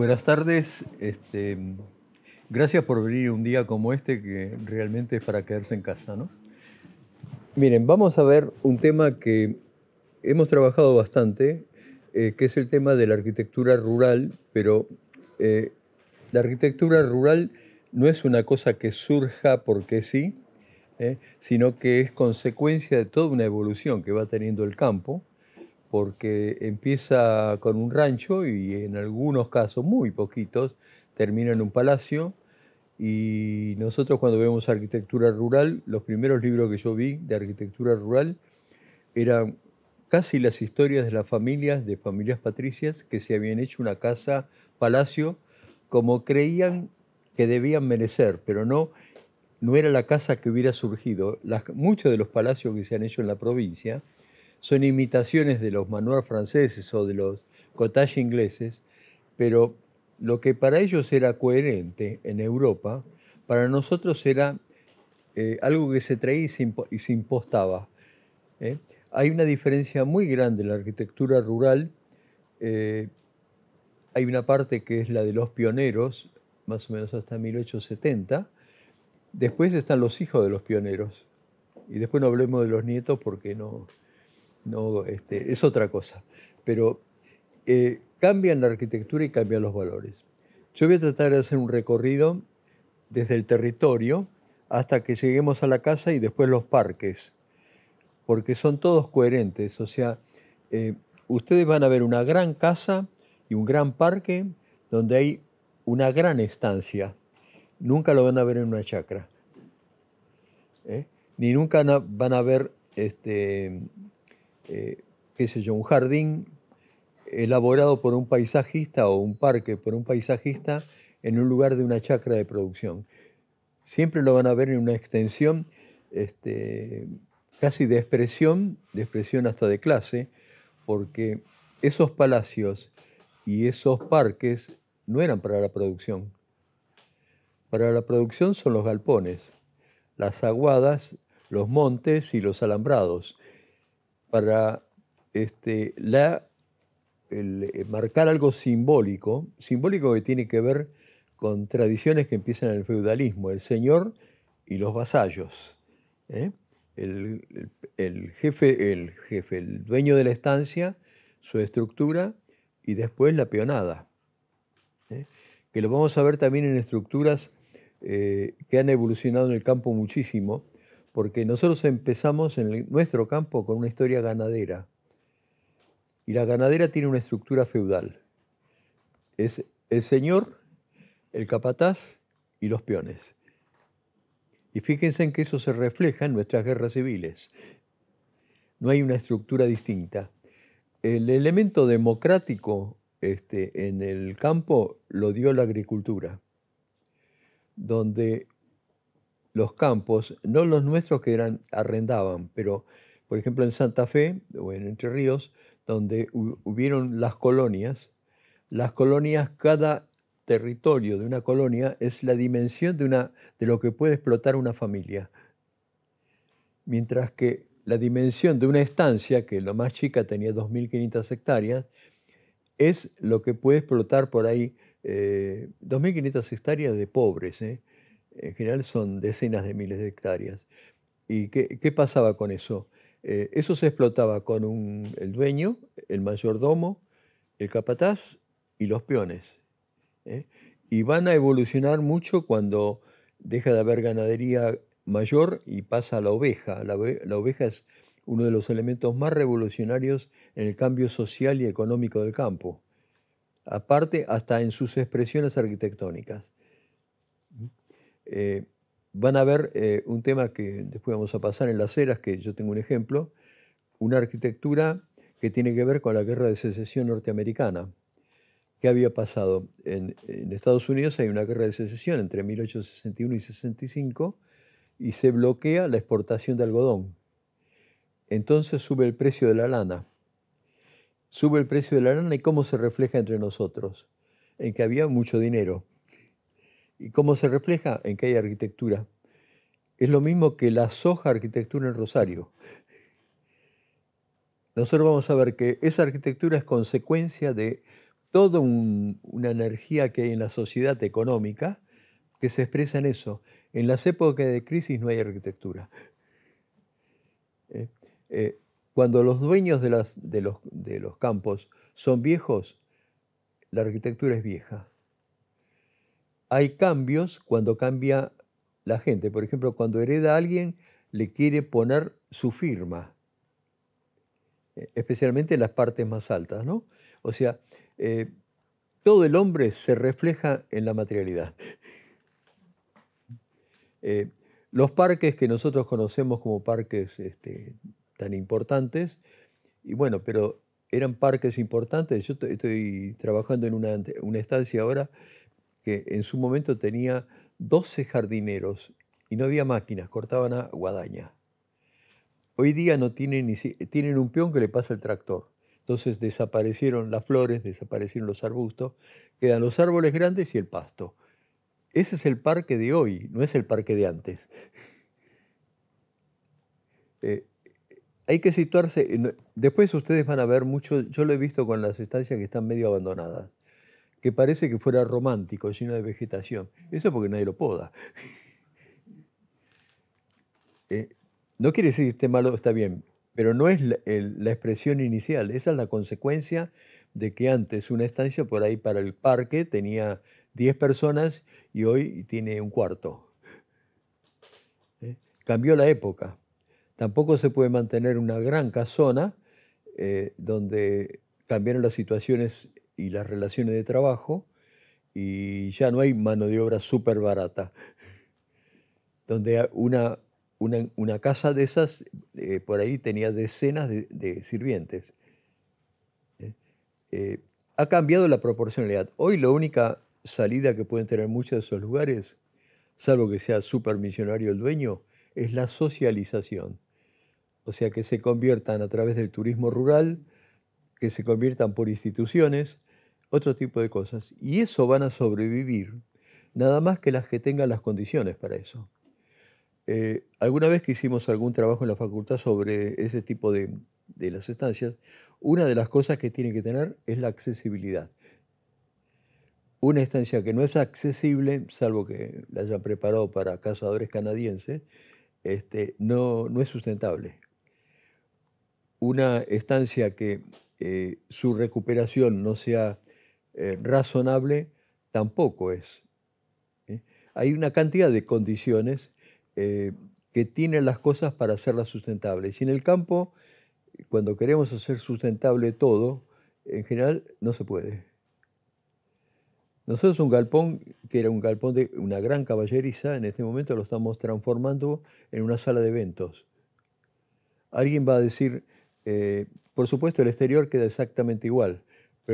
buenas tardes. Este, gracias por venir un día como este, que realmente es para quedarse en casa, Miren, vamos a ver un tema que hemos trabajado bastante, eh, que es el tema de la arquitectura rural, pero eh, la arquitectura rural no es una cosa que surja porque sí, eh, sino que es consecuencia de toda una evolución que va teniendo el campo porque empieza con un rancho y en algunos casos, muy poquitos, termina en un palacio. Y nosotros cuando vemos arquitectura rural, los primeros libros que yo vi de arquitectura rural eran casi las historias de las familias, de familias patricias, que se habían hecho una casa, palacio, como creían que debían merecer, pero no, no era la casa que hubiera surgido. muchos de los palacios que se han hecho en la provincia son imitaciones de los manuales franceses o de los cottages ingleses, pero lo que para ellos era coherente en Europa, para nosotros era eh, algo que se traía y se, impostaba. ¿eh? Hay una diferencia muy grande en la arquitectura rural. Eh, hay una parte que es la de los pioneros, más o menos hasta 1870. Después están los hijos de los pioneros. Y después no hablemos de los nietos porque no, no, este, es otra cosa. Pero eh, cambian la arquitectura y cambian los valores. Yo voy a tratar de hacer un recorrido desde el territorio hasta que lleguemos a la casa y después los parques, porque son todos coherentes. O sea, eh, ustedes van a ver una gran casa y un gran parque donde hay una gran estancia. Nunca lo van a ver en una chacra. ¿eh? Ni nunca van a ver este, eh, qué sé yo, un jardín elaborado por un paisajista o un parque por un paisajista en un lugar de una chacra de producción. Siempre lo van a ver en una extensión este, casi de expresión, de expresión hasta de clase, porque esos palacios y esos parques no eran para la producción. Para la producción son los galpones, las aguadas, los montes y los alambrados para este, la, eh, marcar algo simbólico, simbólico que tiene que ver con tradiciones que empiezan en el feudalismo, el señor y los vasallos. ¿eh? El, jefe, el jefe, el dueño de la estancia, su estructura y después la peonada. ¿eh? Que lo vamos a ver también en estructuras que han evolucionado en el campo muchísimo porque nosotros empezamos en nuestro campo con una historia ganadera. Y la ganadera tiene una estructura feudal. Es el señor, el capataz y los peones. Y fíjense en que eso se refleja en nuestras guerras civiles. No hay una estructura distinta. El elemento democrático este, en el campo lo dio la agricultura, donde los campos, no los nuestros que eran, arrendaban, pero por ejemplo en Santa Fe o en Entre Ríos, donde hubieron las colonias, las colonias, cada territorio de una colonia es la dimensión de, una, de lo que puede explotar una familia. Mientras que la dimensión de una estancia, que lo más chica tenía 2.500 hectáreas, es lo que puede explotar por ahí 2.500 eh, hectáreas de pobres. ¿eh? en general son decenas de miles de hectáreas. ¿Y qué, pasaba con eso? Eh, eso se explotaba con el dueño, el mayordomo, el capataz y los peones. ¿eh? Y van a evolucionar mucho cuando deja de haber ganadería mayor y pasa a la oveja. la, oveja es uno de los elementos más revolucionarios en el cambio social y económico del campo. Aparte, hasta en sus expresiones arquitectónicas. Eh, van a ver eh, un tema que después vamos a pasar en las eras, que yo tengo un ejemplo, una arquitectura que tiene que ver con la guerra de secesión norteamericana. ¿Qué había pasado? En, en Estados Unidos hay una guerra de secesión entre 1861 y 65 y se bloquea la exportación de algodón. Entonces sube el precio de la lana. Sube el precio de la lana y cómo se refleja entre nosotros, en que había mucho dinero. ¿Y cómo se refleja? En que hay arquitectura. Es lo mismo que la soja arquitectura en Rosario. Nosotros vamos a ver que esa arquitectura es consecuencia de toda una energía que hay en la sociedad económica que se expresa en eso. En las épocas de crisis no hay arquitectura. Eh, eh, cuando los dueños de los campos son viejos, la arquitectura es vieja hay cambios cuando cambia la gente. Por ejemplo, cuando hereda a alguien, le quiere poner su firma, e, especialmente en las partes más altas, ¿no? O sea, eh, todo el hombre se refleja en la materialidad. Eh, los parques que nosotros conocemos como parques este, tan importantes, y bueno, pero eran parques importantes. Yo estoy trabajando en una, una estancia ahora que en su momento tenía 12 jardineros y no había máquinas, cortaban a guadaña. Hoy día no tienen, ni, tienen un peón que le pasa el tractor. Entonces desaparecieron las flores, desaparecieron los arbustos, quedan los árboles grandes y el pasto. Ese es el parque de hoy, no es el parque de antes. Eh, hay que situarse, después ustedes van a ver mucho, yo lo he visto con las estancias que están medio abandonadas que parece que fuera romántico, lleno de vegetación. Eso porque nadie lo poda. Eh, no quiere decir que esté malo, está bien, pero no es la, expresión inicial, esa es la consecuencia de que antes una estancia por ahí para el parque tenía 10 personas y hoy tiene un cuarto. Eh, cambió la época. Tampoco se puede mantener una gran casona eh, donde cambiaron las situaciones y las relaciones de trabajo y ya no hay mano de obra súper barata. Donde una, casa de esas, eh, por ahí tenía decenas de, sirvientes. ¿eh? Eh, ha cambiado la proporcionalidad. Hoy la única salida que pueden tener muchos de esos lugares, salvo que sea súper millonario el dueño, es la socialización. O sea, que se conviertan a través del turismo rural, que se conviertan por instituciones, otro tipo de cosas. Y eso van a sobrevivir nada más que las que tengan las condiciones para eso. Eh, alguna vez que hicimos algún trabajo en la facultad sobre ese tipo de, las estancias, una de las cosas que tiene que tener es la accesibilidad. Una estancia que no es accesible, salvo que la hayan preparado para cazadores canadienses, este, no, no es sustentable. Una estancia que eh, su recuperación no sea eh, razonable tampoco es. ¿eh? Hay una cantidad de condiciones eh, que tienen las cosas para hacerlas sustentables. Y en el campo, cuando queremos hacer sustentable todo, en general no se puede. Nosotros un galpón, que era un galpón de una gran caballeriza, en este momento lo estamos transformando en una sala de eventos. Alguien va a decir, por supuesto el exterior queda exactamente igual,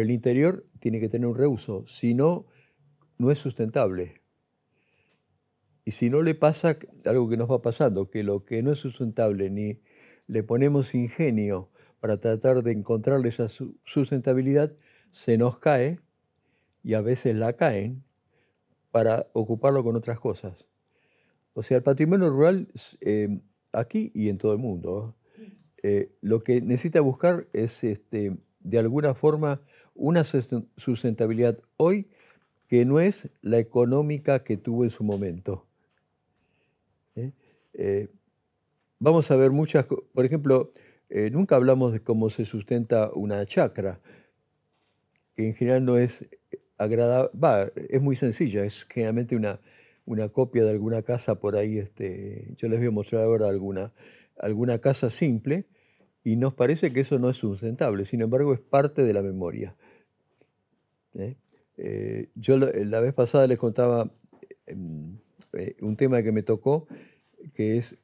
el interior tiene que tener un reuso, si no, no es sustentable. Y si no le pasa algo que nos va pasando, que lo que no es sustentable ni le ponemos ingenio para tratar de encontrarle esa sustentabilidad, se nos cae y a veces la caen para ocuparlo con otras cosas. O sea, el patrimonio rural em, aquí y en todo el mundo eh, lo que necesita buscar es este, de alguna forma una sustentabilidad hoy que no es la económica que tuvo en su momento. ¿eh? Eh, vamos a ver muchas, por ejemplo, eh, nunca hablamos de cómo se sustenta una chacra, que en general no es agradable, es muy sencilla, es generalmente una, una copia de alguna casa por ahí, este, yo les voy a mostrar ahora alguna, alguna casa simple, y nos parece que eso no es sustentable, sin embargo es parte de la memoria. ¿eh? Eh, yo eh, la vez pasada les contaba em, un tema que me tocó, que es,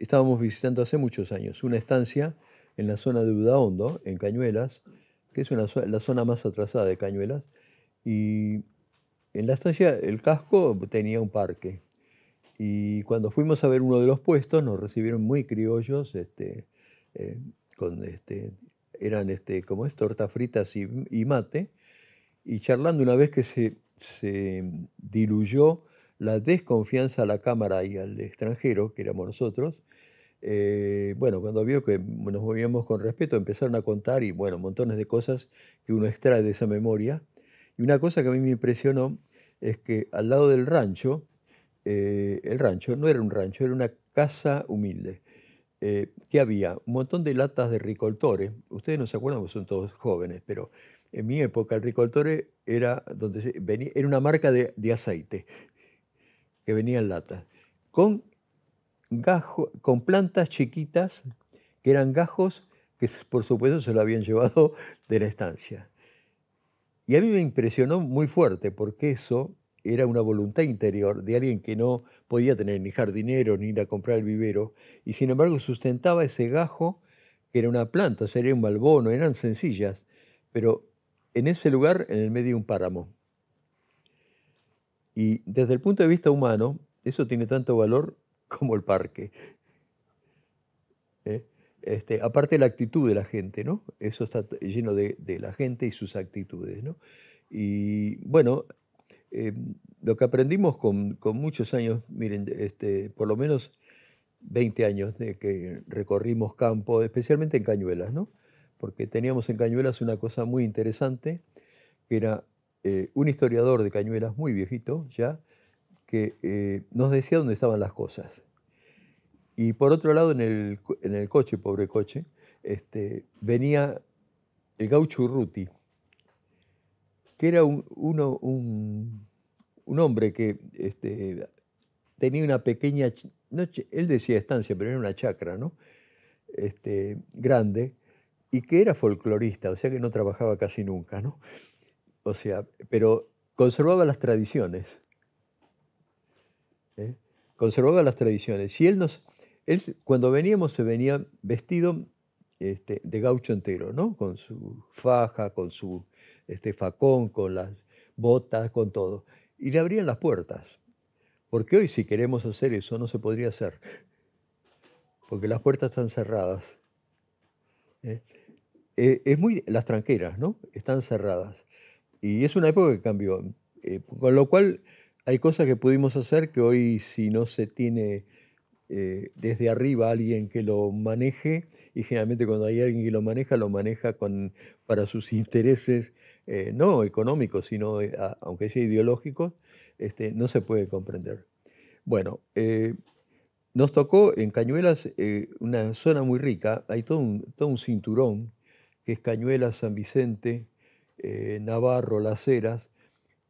estábamos visitando hace muchos años una estancia en la zona de Udaondo, en Cañuelas, que es la zona más atrasada de Cañuelas, y en la estancia el casco tenía un parque. Y cuando fuimos a ver uno de los puestos, nos recibieron muy criollos, este, eh, con este, eran este, como es, tortas fritas y, mate, y charlando una vez que se, diluyó la desconfianza a la Cámara y al extranjero, que éramos nosotros, eh, bueno, cuando vio que nos movíamos con respeto, empezaron a contar y, bueno, montones de cosas que uno extrae de esa memoria. Y una cosa que a mí me impresionó es que al lado del rancho, eh, el rancho no era un rancho, era una casa humilde eh, que había un montón de latas de ricoltores. Ustedes no se acuerdan porque son todos jóvenes, pero en mi época el ricoltore era, donde venía, era una marca de, de, aceite que venía en latas, con, gajo, con plantas chiquitas que eran gajos que por supuesto se lo habían llevado de la estancia. Y a mí me impresionó muy fuerte porque eso era una voluntad interior de alguien que no podía tener ni jardinero ni ir a comprar el vivero, y sin embargo sustentaba ese gajo que era una planta, sería un malbono, eran sencillas, pero en ese lugar, en el medio de un páramo. Y desde el punto de vista humano, eso tiene tanto valor como el parque. ¿eh? Este, aparte de la actitud de la gente, ¿no? Eso está lleno de, de la gente y sus actitudes, ¿no? Y bueno, eh, lo que aprendimos con, muchos años, miren, este, por lo menos 20 años de que recorrimos campo, especialmente en Cañuelas, ¿no? Porque teníamos en Cañuelas una cosa muy interesante, que era eh, un historiador de Cañuelas muy viejito ya, que eh, nos decía dónde estaban las cosas. Y por otro lado, en el, coche, pobre coche, este, venía el gaucho Ruti que era un, un, hombre que este, tenía una pequeña, noche él decía estancia, pero era una chacra, ¿no? Este, grande, y que era folclorista, o sea que no trabajaba casi nunca, ¿no? O sea, pero conservaba las tradiciones. ¿eh? Conservaba las tradiciones. Y él nos, él, cuando veníamos se venía vestido este, de gaucho entero, ¿no? Con su faja, con su este facón, con las botas, con todo. Y le abrían las puertas. Porque hoy si queremos hacer eso no se podría hacer. Porque las puertas están cerradas. ¿eh? E, es muy, las tranqueras, ¿no? Están cerradas. Y es una época que cambió. Eh, con lo cual hay cosas que pudimos hacer que hoy si no se tiene eh, desde arriba alguien que lo maneje y generalmente cuando hay alguien que lo maneja, lo maneja para sus intereses eh, no económicos, sino eh, aunque sea ideológicos, este, no se puede comprender. Bueno, nos tocó en Cañuelas una zona muy rica, hay todo un, todo un cinturón que es Cañuelas, San Vicente, Navarro, Las Heras,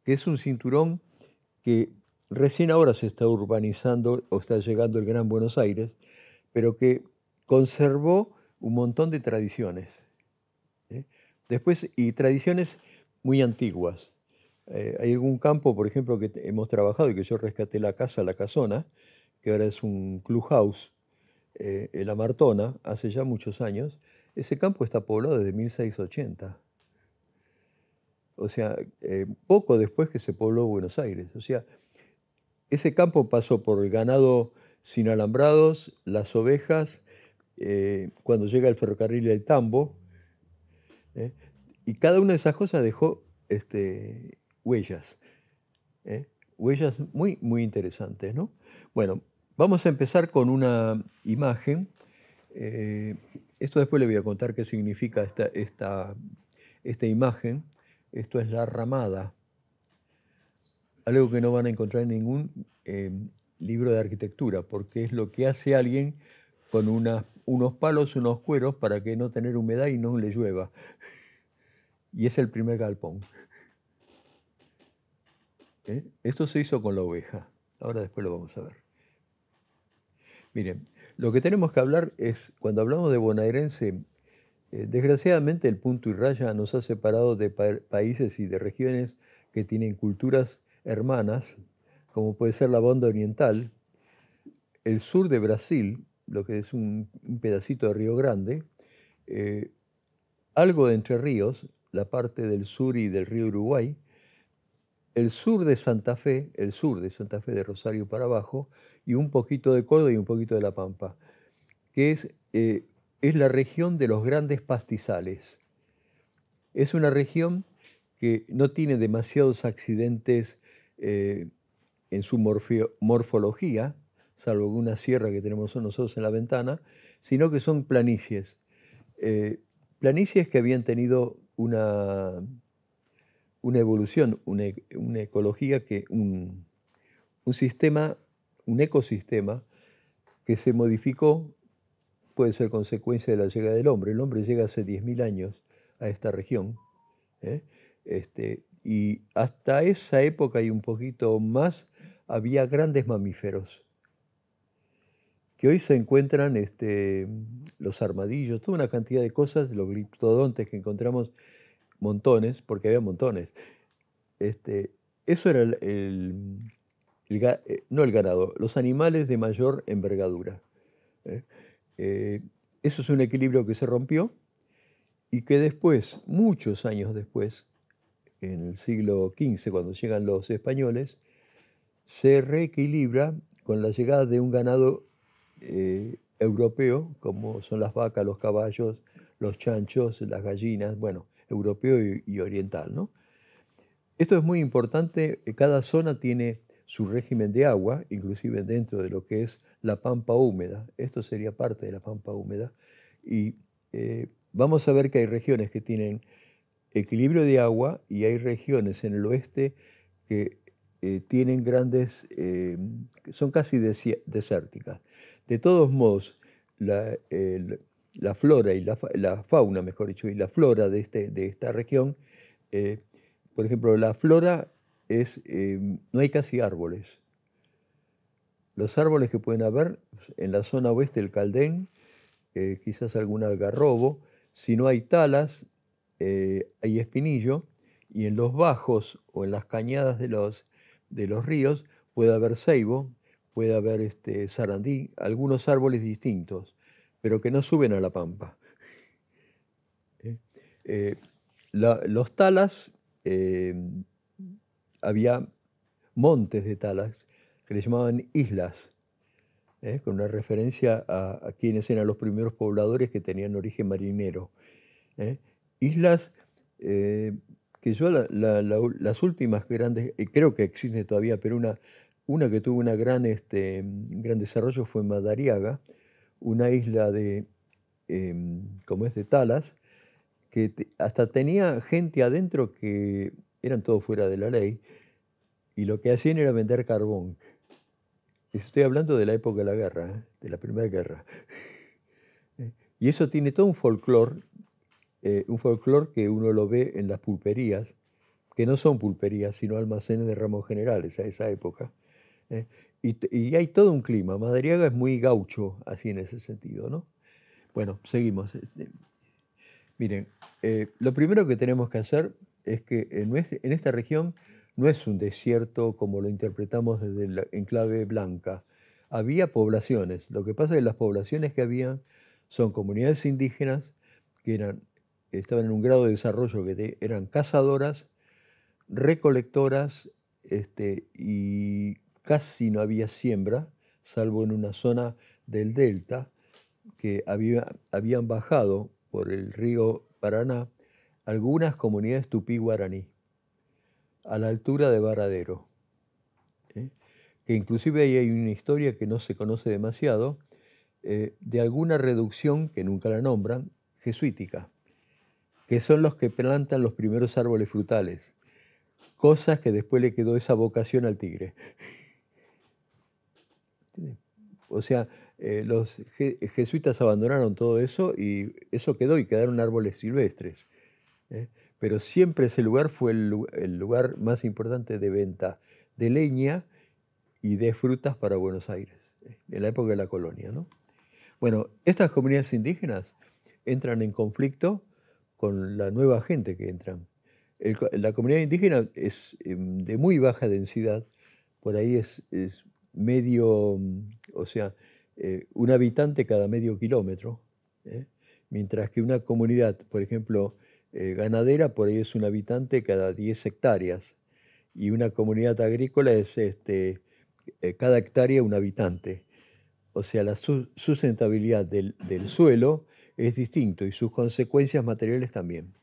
que es un cinturón que recién ahora se está urbanizando o está llegando el Gran Buenos Aires, pero que conservó un montón de tradiciones. ¿eh? Después, y tradiciones muy antiguas. Eh, hay algún campo, por ejemplo, que hemos trabajado y que yo rescaté la casa, la casona, que ahora es un clubhouse, eh, en la Martona, hace ya muchos años. Ese campo está poblado desde 1680. O sea, eh, poco después que se pobló Buenos Aires. O sea, ese campo pasó por el ganado sin alambrados, las ovejas, eh, cuando llega el ferrocarril El Tambo, eh, y cada una de esas cosas dejó este, huellas, eh, huellas muy, muy interesantes. ¿no? Bueno, vamos a empezar con una imagen. esto después le voy a contar qué significa esta, esta, esta imagen. Esto es la ramada algo que no van a encontrar en ningún em, libro de arquitectura, porque es lo que hace alguien con unos palos, unos cueros, para que no tener humedad y no le llueva. Y es el primer galpón. ¿Eh? Esto se hizo con la oveja. Ahora después lo vamos a ver. Miren, lo que tenemos que hablar es, cuando hablamos de bonaerense, eh, desgraciadamente el punto y raya nos ha separado de países y de regiones que tienen culturas hermanas, como puede ser la banda oriental, el sur de Brasil, lo que es un, pedacito de Río Grande, eh, algo de Entre Ríos, la parte del sur y del río Uruguay, el sur de Santa Fe, el sur de Santa Fe de Rosario para abajo, y un poquito de Córdoba y un poquito de La Pampa, que es, eh, es la región de los grandes pastizales. Es una región que no tiene demasiados accidentes eh, en su morfología, salvo una sierra que tenemos nosotros en la ventana, sino que son planicies. Eh, planicies que habían tenido una, una evolución, una, e-, una, ecología, que, un, un sistema, un ecosistema que se modificó, puede ser consecuencia de la llegada del hombre. El hombre llega hace 10.000 años a esta región. ¿eh? Este, y hasta esa época y un poquito más había grandes mamíferos que hoy se encuentran este, los armadillos, toda una cantidad de cosas, los gliptodontes que encontramos montones, porque había montones. Este, eso era el, eh, no el ganado, los animales de mayor envergadura. ¿eh? Eh, eso es un equilibrio que se rompió y que después, muchos años después, en el siglo XV, cuando llegan los españoles, se reequilibra con la llegada de un ganado eh, europeo, como son las vacas, los caballos, los chanchos, las gallinas, bueno, europeo y, oriental. ¿no? Esto es muy importante, eh, cada zona tiene su régimen de agua, inclusive dentro de lo que es la pampa húmeda, esto sería parte de la pampa húmeda, y eh, vamos a ver que hay regiones que tienen equilibrio de agua y hay regiones en el oeste que eh, tienen grandes, eh, son casi desérticas. De todos modos, la, flora y la, fauna, mejor dicho, y la flora de, este, de esta región, eh, por ejemplo, la flora es, no hay casi árboles. Los árboles que pueden haber en la zona oeste del Caldén, quizás algún algarrobo, si no hay talas, eh, hay espinillo y en los bajos o en las cañadas de los, de los ríos puede haber ceibo, puede haber este, sarandí, algunos árboles distintos, pero que no suben a la pampa. ¿Eh? Eh, los talas, em, había montes de talas que le llamaban islas, con una referencia a, a, quienes eran los primeros pobladores que tenían origen marinero islas eh, que yo las últimas grandes, eh, creo que existen todavía, pero una, una que tuvo una gran, este, un gran desarrollo fue Madariaga, una isla de, em, como es de Talas, que hasta tenía gente adentro que eran todos fuera de la ley, y lo que hacían era vender carbón. Estoy hablando de la época de la guerra, ¿eh? de la Primera Guerra. Y eso tiene todo un folclore eh, un folclore que uno lo ve en las pulperías, que no son pulperías, sino almacenes de ramos generales a esa época. ¿eh? y, y, hay todo un clima. Madariaga es muy gaucho, así en ese sentido, ¿no? Bueno, seguimos. Este, miren, eh, lo primero que tenemos que hacer es que en, en, esta región no es un desierto como lo interpretamos desde la enclave blanca. Había poblaciones. Lo que pasa es que las poblaciones que habían son comunidades indígenas que eran estaban en un grado de desarrollo que eran cazadoras, recolectoras este, y casi no había siembra, salvo en una zona del delta que habían bajado por el río Paraná algunas comunidades tupí-guaraní a la altura de Varadero. ¿eh? Que inclusive ahí hay una historia que no se conoce demasiado eh, de alguna reducción, que nunca la nombran, jesuítica que son los que plantan los primeros árboles frutales, cosas que después le quedó esa vocación al tigre. O sea, eh, los jesuitas abandonaron todo eso y eso quedó y quedaron árboles silvestres. ¿eh? Pero siempre ese lugar fue el, el lugar más importante de venta de leña y de frutas para Buenos Aires, en la época de la colonia. ¿no? Bueno, estas comunidades indígenas entran en conflicto con la nueva gente que entra. la comunidad indígena es em, de muy baja densidad, por ahí es, medio, o sea, eh, un habitante cada medio kilómetro, ¿eh? mientras que una comunidad, por ejemplo, eh, ganadera, por ahí es un habitante cada 10 hectáreas, y una comunidad agrícola es este, cada hectárea un habitante. O sea, la sustentabilidad del suelo es distinto y sus consecuencias materiales también.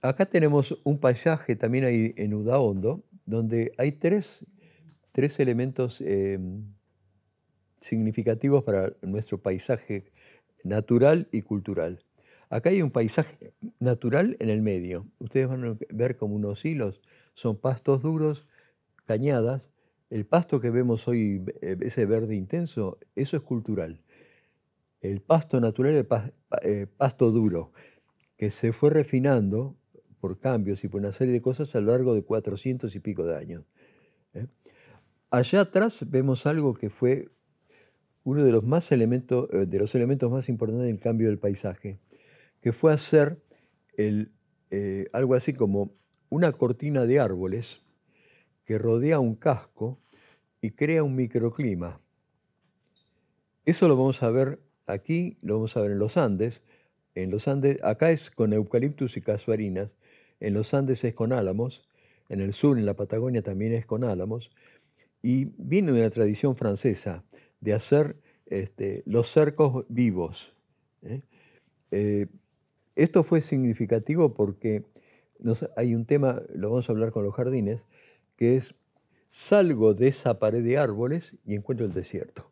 Acá tenemos un paisaje también ahí en Udaondo, donde hay tres, elementos em, significativos para nuestro paisaje natural y cultural. Acá hay un paisaje natural en el medio. Ustedes van a ver como unos hilos, son pastos duros, cañadas. El pasto que vemos hoy, eh, ese verde intenso, eso es cultural el pasto natural el eh, pasto duro, que se fue refinando por cambios y por una serie de cosas a lo largo de 400 y pico de años. ¿eh? Allá atrás vemos algo que fue uno de los, más elementos, eh, de los elementos más importantes del cambio del paisaje, que fue hacer el, algo así como una cortina de árboles que rodea un casco y crea un microclima. Eso lo vamos a ver Aquí lo vamos a ver en los Andes. En los Andes, acá es con eucaliptus y casuarinas. En los Andes es con álamos. En el sur, en la Patagonia, también es con álamos. Y viene de una tradición francesa de hacer este, los cercos vivos. ¿eh? Eh, esto fue significativo porque hay un tema, lo vamos a hablar con los jardines, que es salgo de esa pared de árboles y encuentro el desierto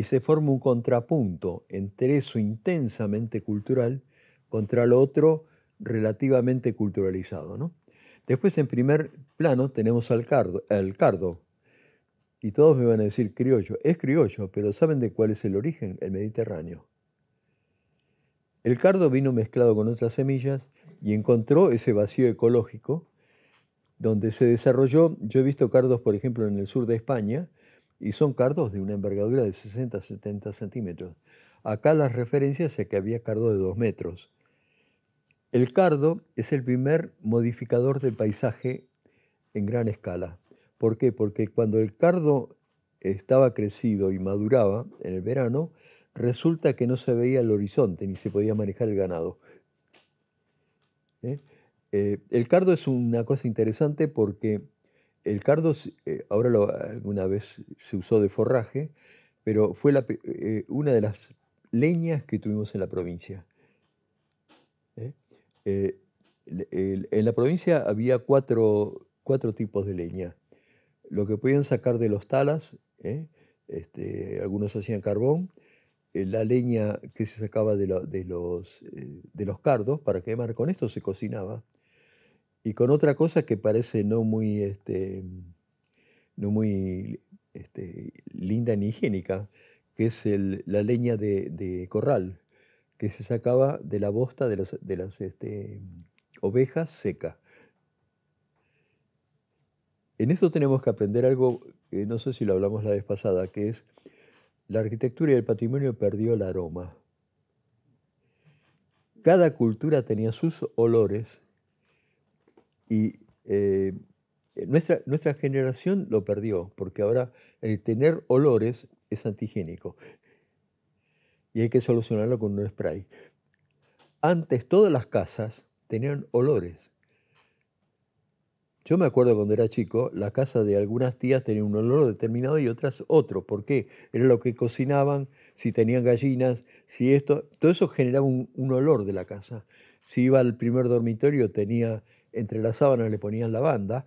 y se forma un contrapunto entre eso intensamente cultural contra lo otro relativamente culturalizado. Después, en primer plano, tenemos al al cardo, y todos me van a decir criollo. Es criollo, pero ¿saben de cuál es el origen? El Mediterráneo. El cardo vino mezclado con otras semillas y encontró ese vacío ecológico donde se desarrolló. Yo he visto cardos, por ejemplo, en el sur de España, y son cardos de una envergadura de 60-70 centímetros. Acá las referencias es que había cardo de 2 metros. El cardo es el primer modificador del paisaje en gran escala. ¿Por qué? Porque cuando el cardo estaba crecido y maduraba en el verano, resulta que no se veía el horizonte ni se podía manejar el ganado. ¿Eh? Eh, el cardo es una cosa interesante porque el cardo, eh, ahora alguna vez se usó de forraje, pero fue eh, una de las leñas que tuvimos en la provincia. ¿eh? en la provincia había cuatro, tipos de leña. Lo que podían sacar de los talas, este, algunos hacían carbón, la leña que se sacaba de los, de los cardos para quemar, con esto se cocinaba y con otra cosa que parece no muy, este, no muy este, linda ni higiénica, que es la leña de, corral, que se sacaba de la bosta de las, este, ovejas secas. En eso tenemos que aprender algo, no sé si lo hablamos la vez pasada, que es la arquitectura y el patrimonio perdió el aroma. Cada cultura tenía sus olores y eh, eh, nuestra, nuestra generación lo perdió, porque ahora el tener olores es antigénico. Y hay que solucionarlo con un spray. Antes todas las casas tenían olores. Yo me acuerdo cuando era chico, la casa de algunas tías tenía un olor determinado y otras otro. ¿Por qué? Era lo que cocinaban, si tenían gallinas, si esto. Todo eso generaba un olor de la casa. Si iba al primer dormitorio tenía entre las sábanas le ponían lavanda,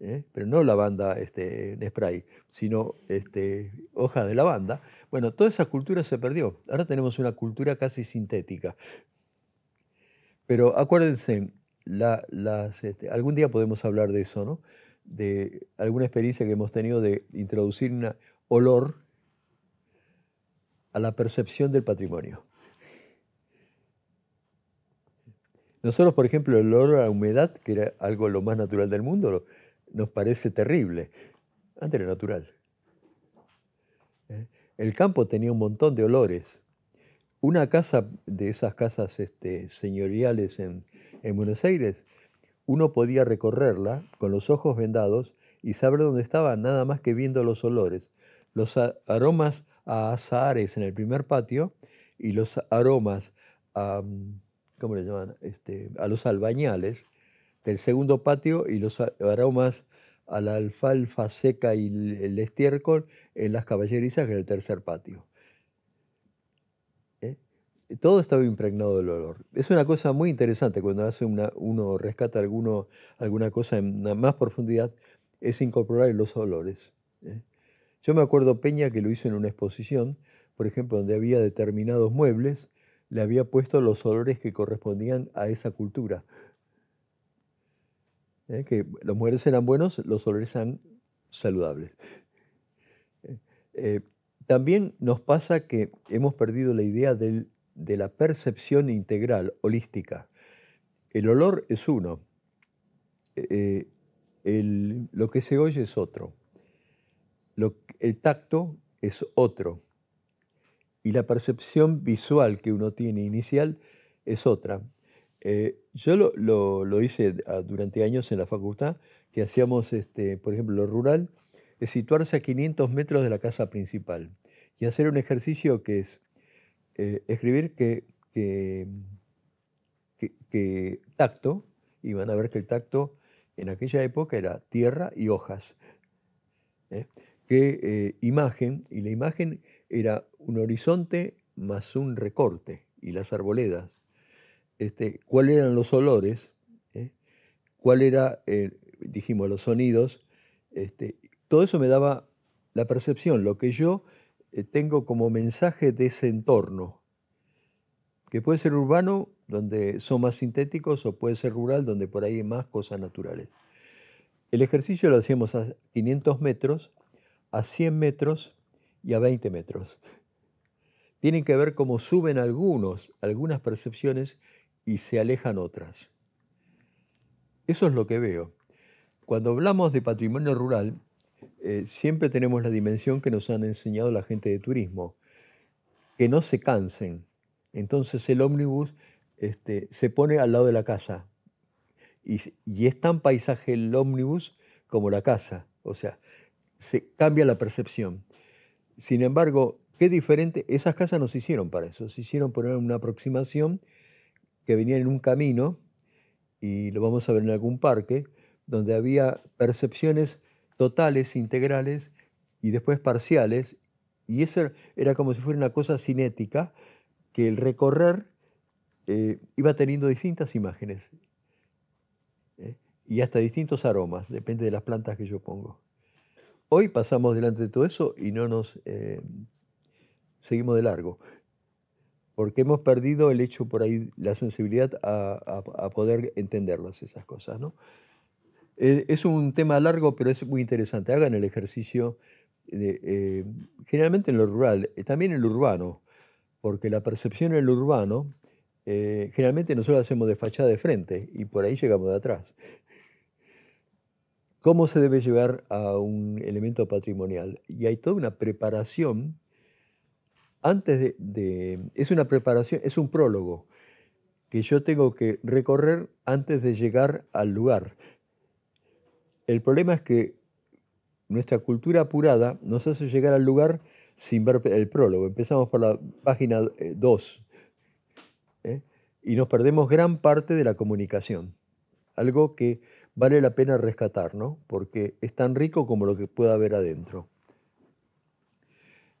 ¿eh? pero no lavanda este, en spray, sino este, hojas de lavanda. Bueno, toda esa cultura se perdió. Ahora tenemos una cultura casi sintética. Pero acuérdense, las, este, algún día podemos hablar de eso, ¿no? De alguna experiencia que hemos tenido de introducir un olor a la percepción del patrimonio. Nosotros, por ejemplo, el olor a la humedad, que era algo lo más natural del mundo, nos parece terrible. Antes era natural. ¿Eh? El campo tenía un montón de olores. Una casa de esas casas este, señoriales en, Buenos Aires, uno podía recorrerla con los ojos vendados y saber dónde estaba nada más que viendo los olores. Los aromas a azahares en el primer patio y los aromas a mm, ¿cómo le llaman? Este, a los albañales del segundo patio y los aromas a la alfalfa seca y el estiércol en las caballerizas del tercer patio. ¿Eh? Todo estaba impregnado del olor. Es una cosa muy interesante cuando hace uno rescata alguno, alguna cosa en más profundidad, es incorporar los olores. ¿eh? Yo me acuerdo Peña que lo hizo en una exposición, por ejemplo, donde había determinados muebles le había puesto los olores que correspondían a esa cultura. ¿Eh? Que los mujeres eran buenos, los olores eran saludables. Eh, también nos pasa que hemos perdido la idea de la percepción integral, holística. El olor es uno, eh, lo que se oye es otro, el tacto es otro, y la percepción visual que uno tiene inicial es otra. Eh, yo lo, hice durante años en la facultad, que hacíamos, este, por ejemplo, lo rural, es situarse a 500 metros de la casa principal y hacer un ejercicio que es eh, escribir que, que, tacto, y van a ver que el tacto en aquella época era tierra y hojas. ¿Eh? ¿Qué eh, imagen? Y la imagen era un horizonte más un recorte y las arboledas. Este, ¿Cuáles eran los olores? ¿Eh? ¿Cuál era, eh, dijimos, los sonidos? Este, todo eso me daba la percepción, lo que yo eh, tengo como mensaje de ese entorno, que puede ser urbano, donde son más sintéticos, o puede ser rural, donde por ahí hay más cosas naturales. El ejercicio lo hacíamos a 500 metros, a 100 metros y a 20 metros. Tienen que ver cómo suben algunos, algunas percepciones y se alejan otras. Eso es lo que veo. Cuando hablamos de patrimonio rural, eh, siempre tenemos la dimensión que nos han enseñado la gente de turismo, que no se cansen. Entonces el ómnibus este, se pone al lado de la casa y, y es tan paisaje el ómnibus como la casa, o sea, se cambia la percepción. Sin embargo, qué diferente, esas casas no se hicieron para eso, se hicieron por una aproximación que venía en un camino, y lo vamos a ver en algún parque, donde había percepciones totales, integrales, y después parciales, y eso era como si fuera una cosa cinética, que el recorrer eh, iba teniendo distintas imágenes ¿eh? y hasta distintos aromas, depende de las plantas que yo pongo. Hoy pasamos delante de todo eso y no nos eh, seguimos de largo, porque hemos perdido el hecho por ahí, la sensibilidad a, poder entenderlas, esas cosas. ¿no? Eh, es un tema largo, pero es muy interesante. Hagan el ejercicio, eh, generalmente en lo rural, también en lo urbano, porque la percepción en lo urbano, generalmente nosotros hacemos de fachada de frente y por ahí llegamos de atrás cómo se debe llevar a un elemento patrimonial. Y hay toda una preparación antes de, es una preparación, es un prólogo que yo tengo que recorrer antes de llegar al lugar. El problema es que nuestra cultura apurada nos hace llegar al lugar sin ver el prólogo. Empezamos por la página 2 eh, ¿eh? y nos perdemos gran parte de la comunicación. Algo que vale la pena rescatar, ¿no? Porque es tan rico como lo que pueda haber adentro.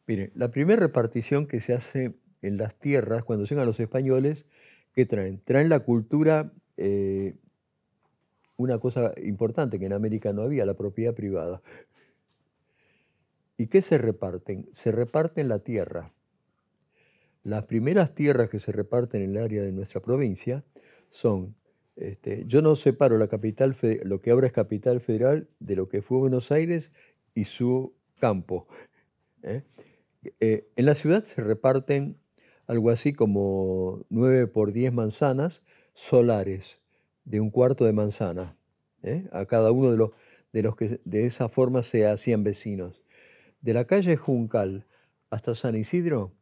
Mire, la primera repartición que se hace en las tierras cuando llegan los españoles, ¿qué traen? Traen la cultura, eh, una cosa importante que en América no había, la propiedad privada. ¿Y qué se reparten? Se reparten la tierra. Las primeras tierras que se reparten en el área de nuestra provincia son este, yo no separo la capital, lo que ahora es capital federal de lo que fue Buenos Aires y su campo. ¿eh? Eh, en la ciudad se reparten algo así como nueve por 10 manzanas solares de un cuarto de manzana ¿eh? a cada uno de los, de los que de esa forma se hacían vecinos. De la calle Juncal hasta San Isidro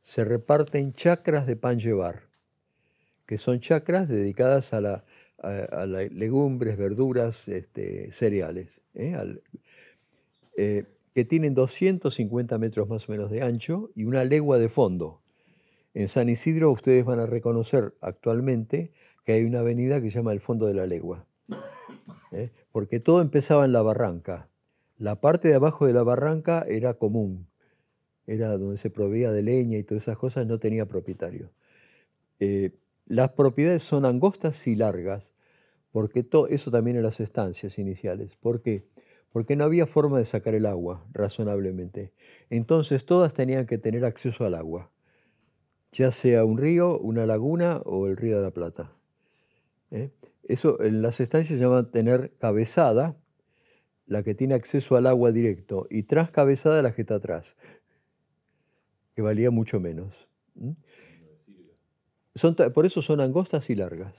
se reparten chacras de pan llevar que son chacras dedicadas a la, a, legumbres, verduras, este, cereales, ¿eh? Eh, que tienen 250 metros más o menos de ancho y una legua de fondo. En San Isidro ustedes van a reconocer actualmente que hay una avenida que se llama el Fondo de la Legua, ¿eh? porque todo empezaba en la barranca. La parte de abajo de la barranca era común, era donde se proveía de leña y todas esas cosas, no tenía propietario. Las propiedades son angostas y largas, porque eso también en las estancias iniciales. ¿Por qué? Porque no había forma de sacar el agua razonablemente. Entonces todas tenían que tener acceso al agua, ya sea un río, una laguna o el río de la Plata. ¿eh? Eso en las estancias se llama tener cabezada, la que tiene acceso al agua directo, y tras cabezada la que está atrás, que valía mucho menos por eso son angostas y largas.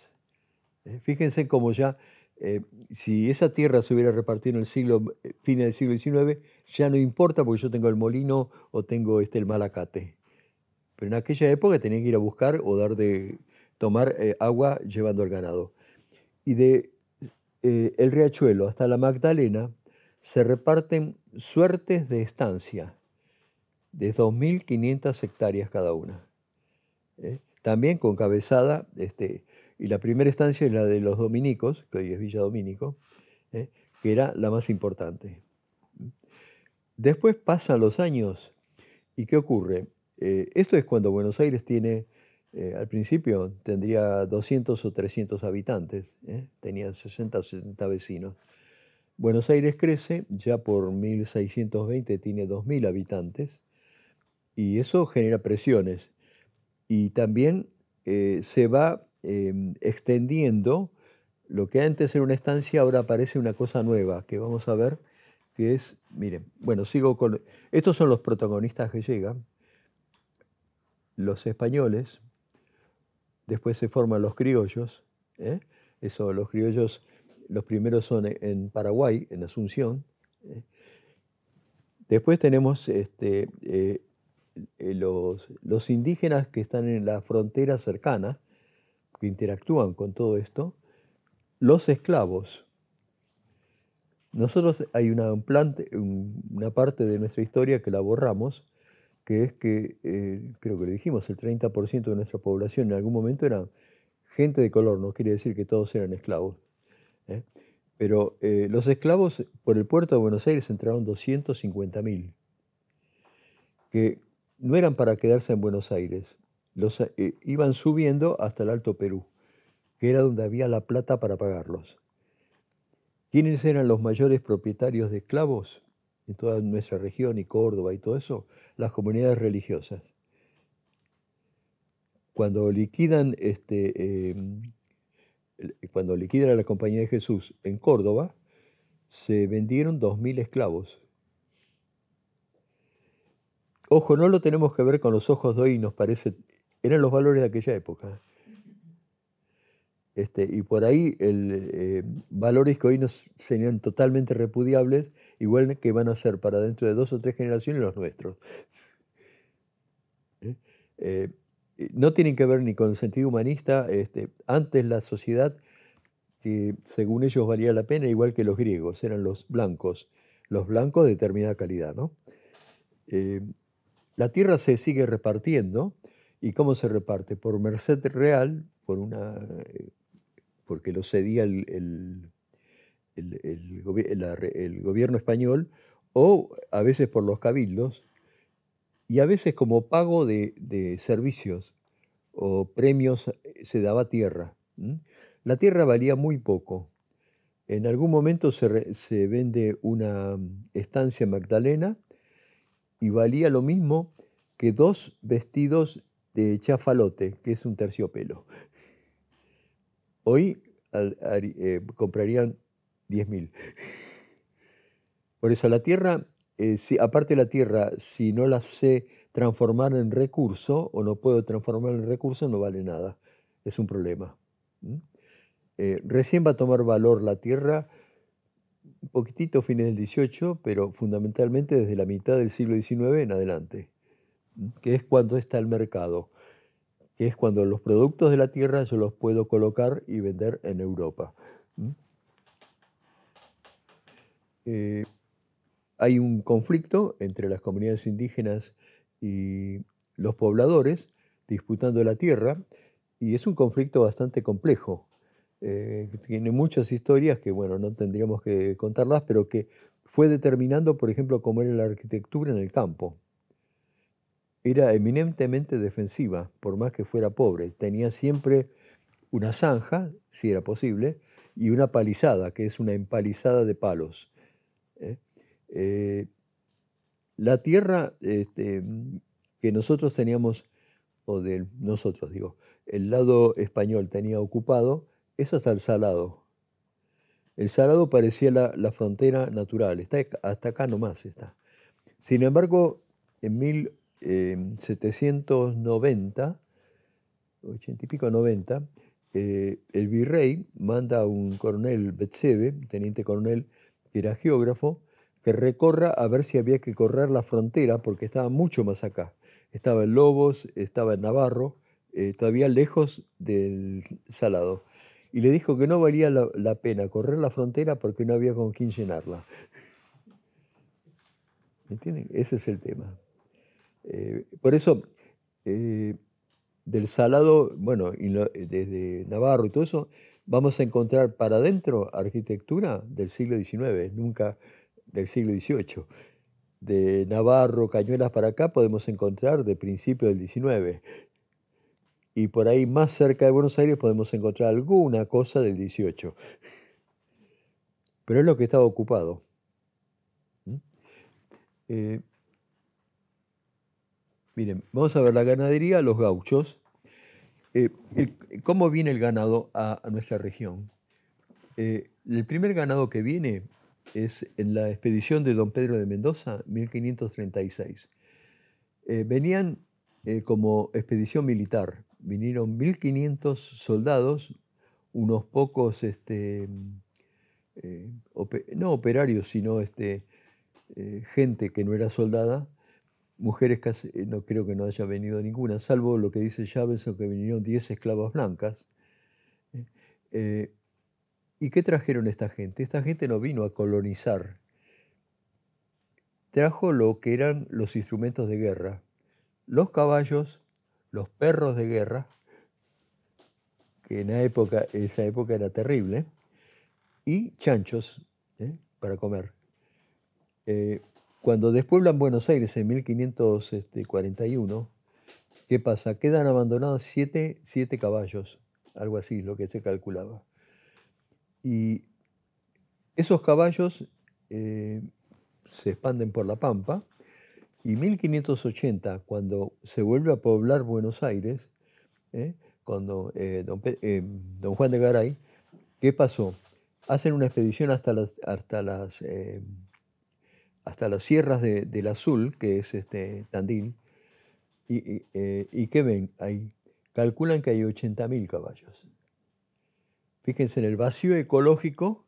¿eh? Fíjense cómo ya, eh, si esa tierra se hubiera repartido en el siglo, eh, fines del siglo XIX, ya no importa porque yo tengo el molino o tengo este, el malacate. Pero en aquella época tenían que ir a buscar o dar de tomar agua llevando el ganado. Y de el riachuelo hasta la Magdalena se reparten suertes de estancia de 2.500 hectáreas cada una. ¿Eh? también con cabezada, este, y la primera estancia es la de los dominicos, que hoy es Villa Dominico, eh, que era la más importante. Después pasan los años, ¿y qué ocurre? Eh, esto es cuando Buenos Aires tiene, eh, al principio tendría 200 o 300 habitantes, tenían 60 o 70 vecinos. Buenos Aires crece, ya por 1620 tiene 2.000 habitantes, y eso genera presiones y también eh, se va em, extendiendo lo que antes era una estancia, ahora aparece una cosa nueva que vamos a ver, que es, miren, bueno, sigo con... Estos son los protagonistas que llegan, los españoles, después se forman los criollos, ¿eh? eso, los criollos, los primeros son e, en Paraguay, en Asunción, ¿eh? Después tenemos este, eh, los, indígenas que están en la frontera cercana, que interactúan con todo esto, los esclavos. Nosotros hay una, una parte de nuestra historia que la borramos, que es que, eh, creo que lo dijimos, el 30% de nuestra población en algún momento era gente de color, no quiere decir que todos eran esclavos. ¿eh? Pero los esclavos por el puerto de Buenos Aires entraron 250.000, que no eran para quedarse en Buenos Aires. Los, eh, iban subiendo hasta el Alto Perú, que era donde había la plata para pagarlos. ¿Quiénes eran los mayores propietarios de esclavos en toda nuestra región y Córdoba y todo eso? Las comunidades religiosas. Cuando liquidan, este, em, cuando liquidan la Compañía de Jesús en Córdoba, se vendieron 2.000 esclavos Ojo, no lo tenemos que ver con los ojos de hoy, nos parece, eran los valores de aquella época. Este, y por ahí el, eh, valores que hoy nos serían totalmente repudiables, igual que van a ser para dentro de dos o tres generaciones los nuestros. ¿Eh? Eh, no tienen que ver ni con el sentido humanista. Este, antes la sociedad, que según ellos valía la pena, igual que los griegos, eran los blancos, los blancos de determinada calidad, ¿no? La tierra se sigue repartiendo. ¿Y cómo se reparte? Por merced real, por una, eh, porque lo cedía el, el, gobierno español, o a veces por los cabildos, y a veces como pago de, servicios o premios eh, se daba tierra. La tierra valía muy poco. En algún momento se, vende una mm, estancia Magdalena y valía lo mismo que dos vestidos de chafalote, que es un terciopelo. Hoy eh, comprarían 10.000. Por eso la tierra, eh, si, aparte la tierra, si no la sé transformar en recurso o no puedo transformar en recurso, no vale nada. Es un problema. Eh, recién va a tomar valor la tierra un poquitito fines del 18, pero fundamentalmente desde la mitad del siglo XIX en adelante, que es cuando está el mercado, que es cuando los productos de la tierra yo los puedo colocar y vender en Europa. Eh, hay un conflicto entre las comunidades indígenas y los pobladores disputando la tierra, y es un conflicto bastante complejo eh, tiene muchas historias que, bueno, no tendríamos que contarlas, pero que fue determinando, por ejemplo, cómo era la arquitectura en el campo. Era eminentemente defensiva, por más que fuera pobre. Tenía siempre una zanja, si era posible, y una palizada, que es una empalizada de palos. ¿eh? Eh, la tierra este, que nosotros teníamos, o de nosotros digo, el lado español tenía ocupado, es hasta el Salado. El Salado parecía la, frontera natural, está hasta acá nomás está. Sin embargo, en 1790, 80 em, y pico 90, eh, el virrey manda a un coronel Betsebe, teniente coronel que era geógrafo, que recorra a ver si había que correr la frontera porque estaba mucho más acá. Estaba en Lobos, estaba en Navarro, eh, todavía lejos del Salado y le dijo que no valía la, pena correr la frontera porque no había con quién llenarla. ¿Entienden? Ese es el tema. Eh, por eso, eh, del Salado, bueno, y eh, desde Navarro y todo eso, vamos a encontrar para adentro arquitectura del siglo XIX, nunca del siglo XVIII. De Navarro, Cañuelas para acá podemos encontrar de principio del XIX y por ahí más cerca de Buenos Aires podemos encontrar alguna cosa del 18. Pero es lo que estaba ocupado. ¿Mm? Eh, miren, vamos a ver la ganadería, los gauchos. Eh, ¿Cómo viene el ganado a, nuestra región? Eh, el primer ganado que viene es en la expedición de Don Pedro de Mendoza, 1536. venían como expedición militar vinieron 1.500 soldados, unos pocos, este, eh, no operarios, sino este, eh, gente que no era soldada, mujeres casi, eh, no creo que no haya venido ninguna, salvo lo que dice Chávez, que vinieron 10 esclavas blancas. ¿Y qué trajeron esta gente? Esta gente no vino a colonizar, trajo lo que eran los instrumentos de guerra, los caballos, los perros de guerra, que en esa época era terrible, y chanchos ¿eh? para comer. Eh, cuando despueblan Buenos Aires en 1541, este, ¿qué pasa? Quedan abandonados siete, caballos, algo así, lo que se calculaba. Y esos caballos eh, se expanden por la pampa y 1580, cuando se vuelve a poblar Buenos Aires, ¿eh? cuando eh, eh, don, Juan de Garay, ¿qué pasó? Hacen una expedición hasta las, hasta las, hasta las sierras del Azul, que es este, Tandil, y, y ¿qué ven? Ahí calculan que hay 80.000 caballos. Fíjense en el vacío ecológico,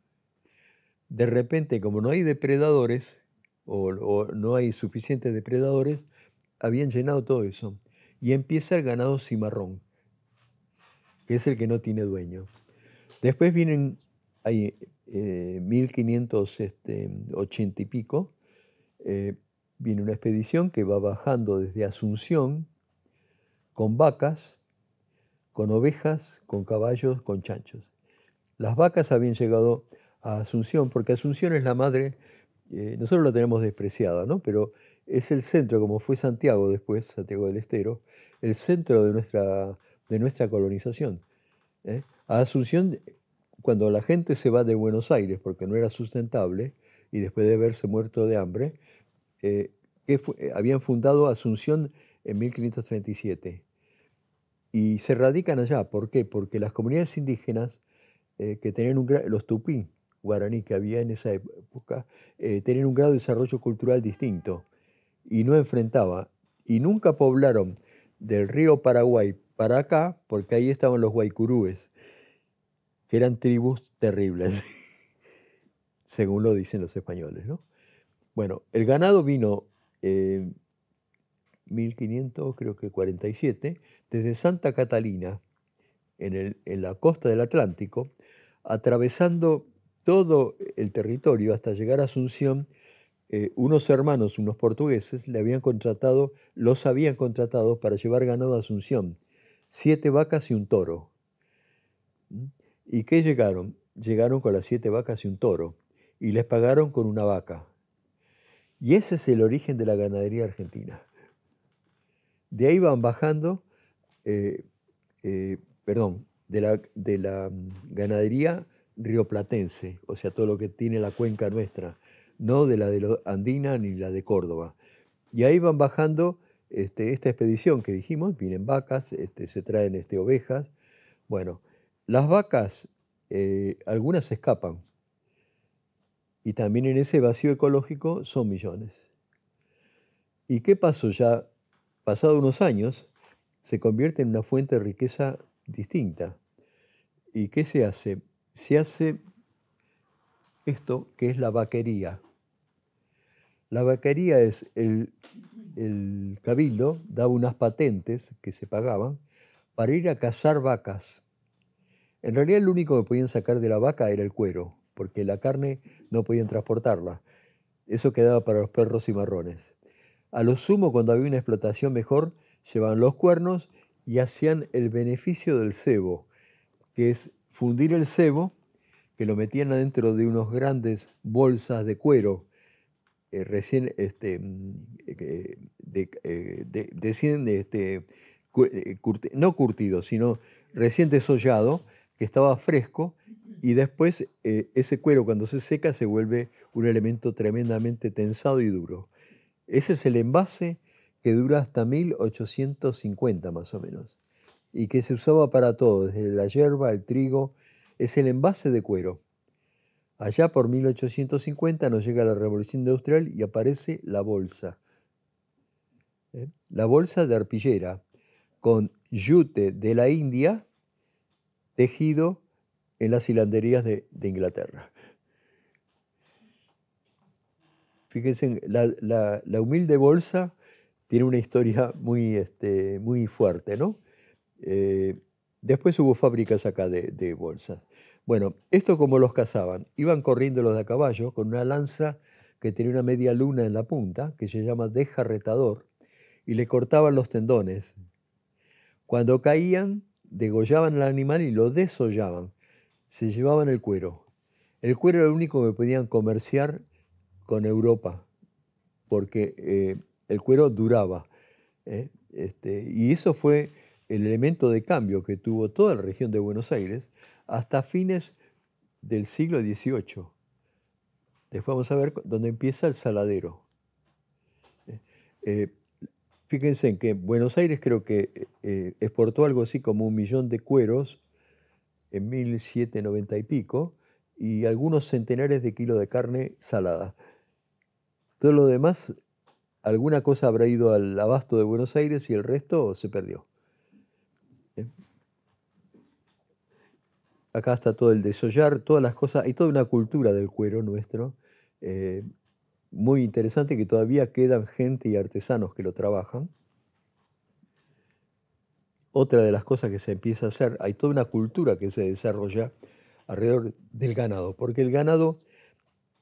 de repente, como no hay depredadores, o, no hay suficientes depredadores, habían llenado todo eso. Y empieza el ganado cimarrón, que es el que no tiene dueño. Después vienen, hay eh, 1580 este, y pico, eh, viene una expedición que va bajando desde Asunción con vacas, con ovejas, con caballos, con chanchos. Las vacas habían llegado a Asunción porque Asunción es la madre eh, nosotros la tenemos despreciada, ¿no? Pero es el centro, como fue Santiago después, Santiago del Estero, el centro de nuestra, de nuestra colonización. ¿eh? A Asunción, cuando la gente se va de Buenos Aires porque no era sustentable y después de haberse muerto de hambre, eh, habían fundado Asunción en 1537 y se radican allá. ¿Por qué? Porque las comunidades indígenas que tenían un los tupí, guaraní que había en esa época, eh, tenían un grado de desarrollo cultural distinto y no enfrentaba. Y nunca poblaron del río Paraguay para acá, porque ahí estaban los guaycurúes, que eran tribus terribles, según lo dicen los españoles. ¿no? Bueno, el ganado vino 1500, desde Santa Catalina, en la costa del Atlántico, atravesando todo el territorio hasta llegar a Asunción, eh, unos hermanos, unos portugueses, le habían contratado, los habían contratado para llevar ganado a Asunción, siete vacas y un toro. ¿Mm? ¿Y qué llegaron? Llegaron con las siete vacas y un toro, y les pagaron con una vaca. Y ese es el origen de la ganadería argentina. De ahí van bajando, eh, eh, perdón, de la, de la mm, ganadería Platense, o sea, todo lo que tiene la cuenca nuestra, no de la de Andina ni la de Córdoba. Y ahí van bajando este, esta expedición que dijimos, vienen vacas, este, se traen este, ovejas. Bueno, las vacas, eh, ...algunas algunas escapan, y también en ese vacío ecológico son millones. ¿Y qué pasó ya? Pasado unos años, se convierte en una fuente de riqueza distinta. ¿Y qué se hace? se hace esto que es la vaquería. La vaquería es el, el cabildo daba unas patentes que se pagaban para ir a cazar vacas. En realidad lo único que podían sacar de la vaca era el cuero, porque la carne no podían transportarla. Eso quedaba para los perros y marrones. A lo sumo, cuando había una explotación mejor, llevaban los cuernos y hacían el beneficio del cebo, que es fundir el cebo, que lo metían adentro de unos grandes bolsas de cuero, eh, recién este, de, este, no curtido, sino recién desollado, que estaba fresco, y después eh, ese cuero cuando se seca se vuelve un elemento tremendamente tensado y duro. Ese es el envase que dura hasta 1850 más o menos y que se usaba para todo, desde la hierba, el trigo, es el envase de cuero. Allá por 1850 nos llega la revolución industrial y aparece la bolsa. ¿eh? La bolsa de arpillera, con yute de la India tejido en las hilanderías de, Inglaterra. Fíjense, la, humilde bolsa tiene una historia muy, este, muy fuerte, ¿no? Eh, después hubo fábricas acá de, bolsas. Bueno, esto como los cazaban, iban corriendo los de a caballo con una lanza que tenía una media luna en la punta, que se llama dejarretador y le cortaban los tendones. Cuando caían, degollaban al animal y lo desollaban. Se llevaban el cuero. El cuero era lo único que podían comerciar con Europa, porque eh, el cuero duraba. Eh, este, y eso fue el elemento de cambio que tuvo toda la región de Buenos Aires hasta fines del siglo XVIII. Después vamos a ver dónde empieza el saladero. Eh, eh, fíjense en que Buenos Aires creo que eh, exportó algo así como un millón de cueros en 1790 y pico y algunos centenares de kilos de carne salada. Todo lo demás, alguna cosa habrá ido al abasto de Buenos Aires y el resto se perdió. Eh, acá está todo el desollar, todas las cosas, hay toda una cultura del cuero nuestro, eh, muy interesante que todavía quedan gente y artesanos que lo trabajan. Otra de las cosas que se empieza a hacer, hay toda una cultura que se desarrolla alrededor del ganado, porque el ganado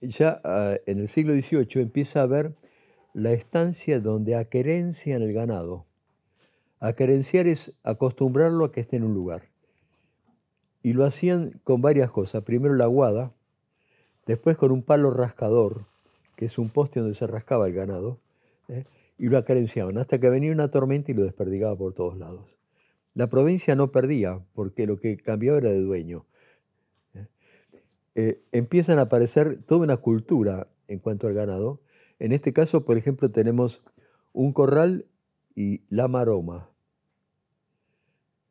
ya eh, en el siglo XVIII empieza a ver la estancia donde en el ganado. Acarenciar es acostumbrarlo a que esté en un lugar. Y lo hacían con varias cosas. Primero la guada, después con un palo rascador, que es un poste donde se rascaba el ganado, ¿eh? y lo acarenciaban hasta que venía una tormenta y lo desperdigaba por todos lados. La provincia no perdía, porque lo que cambiaba era de dueño. ¿eh? Eh, empiezan a aparecer toda una cultura en cuanto al ganado. En este caso, por ejemplo, tenemos un corral y la maroma.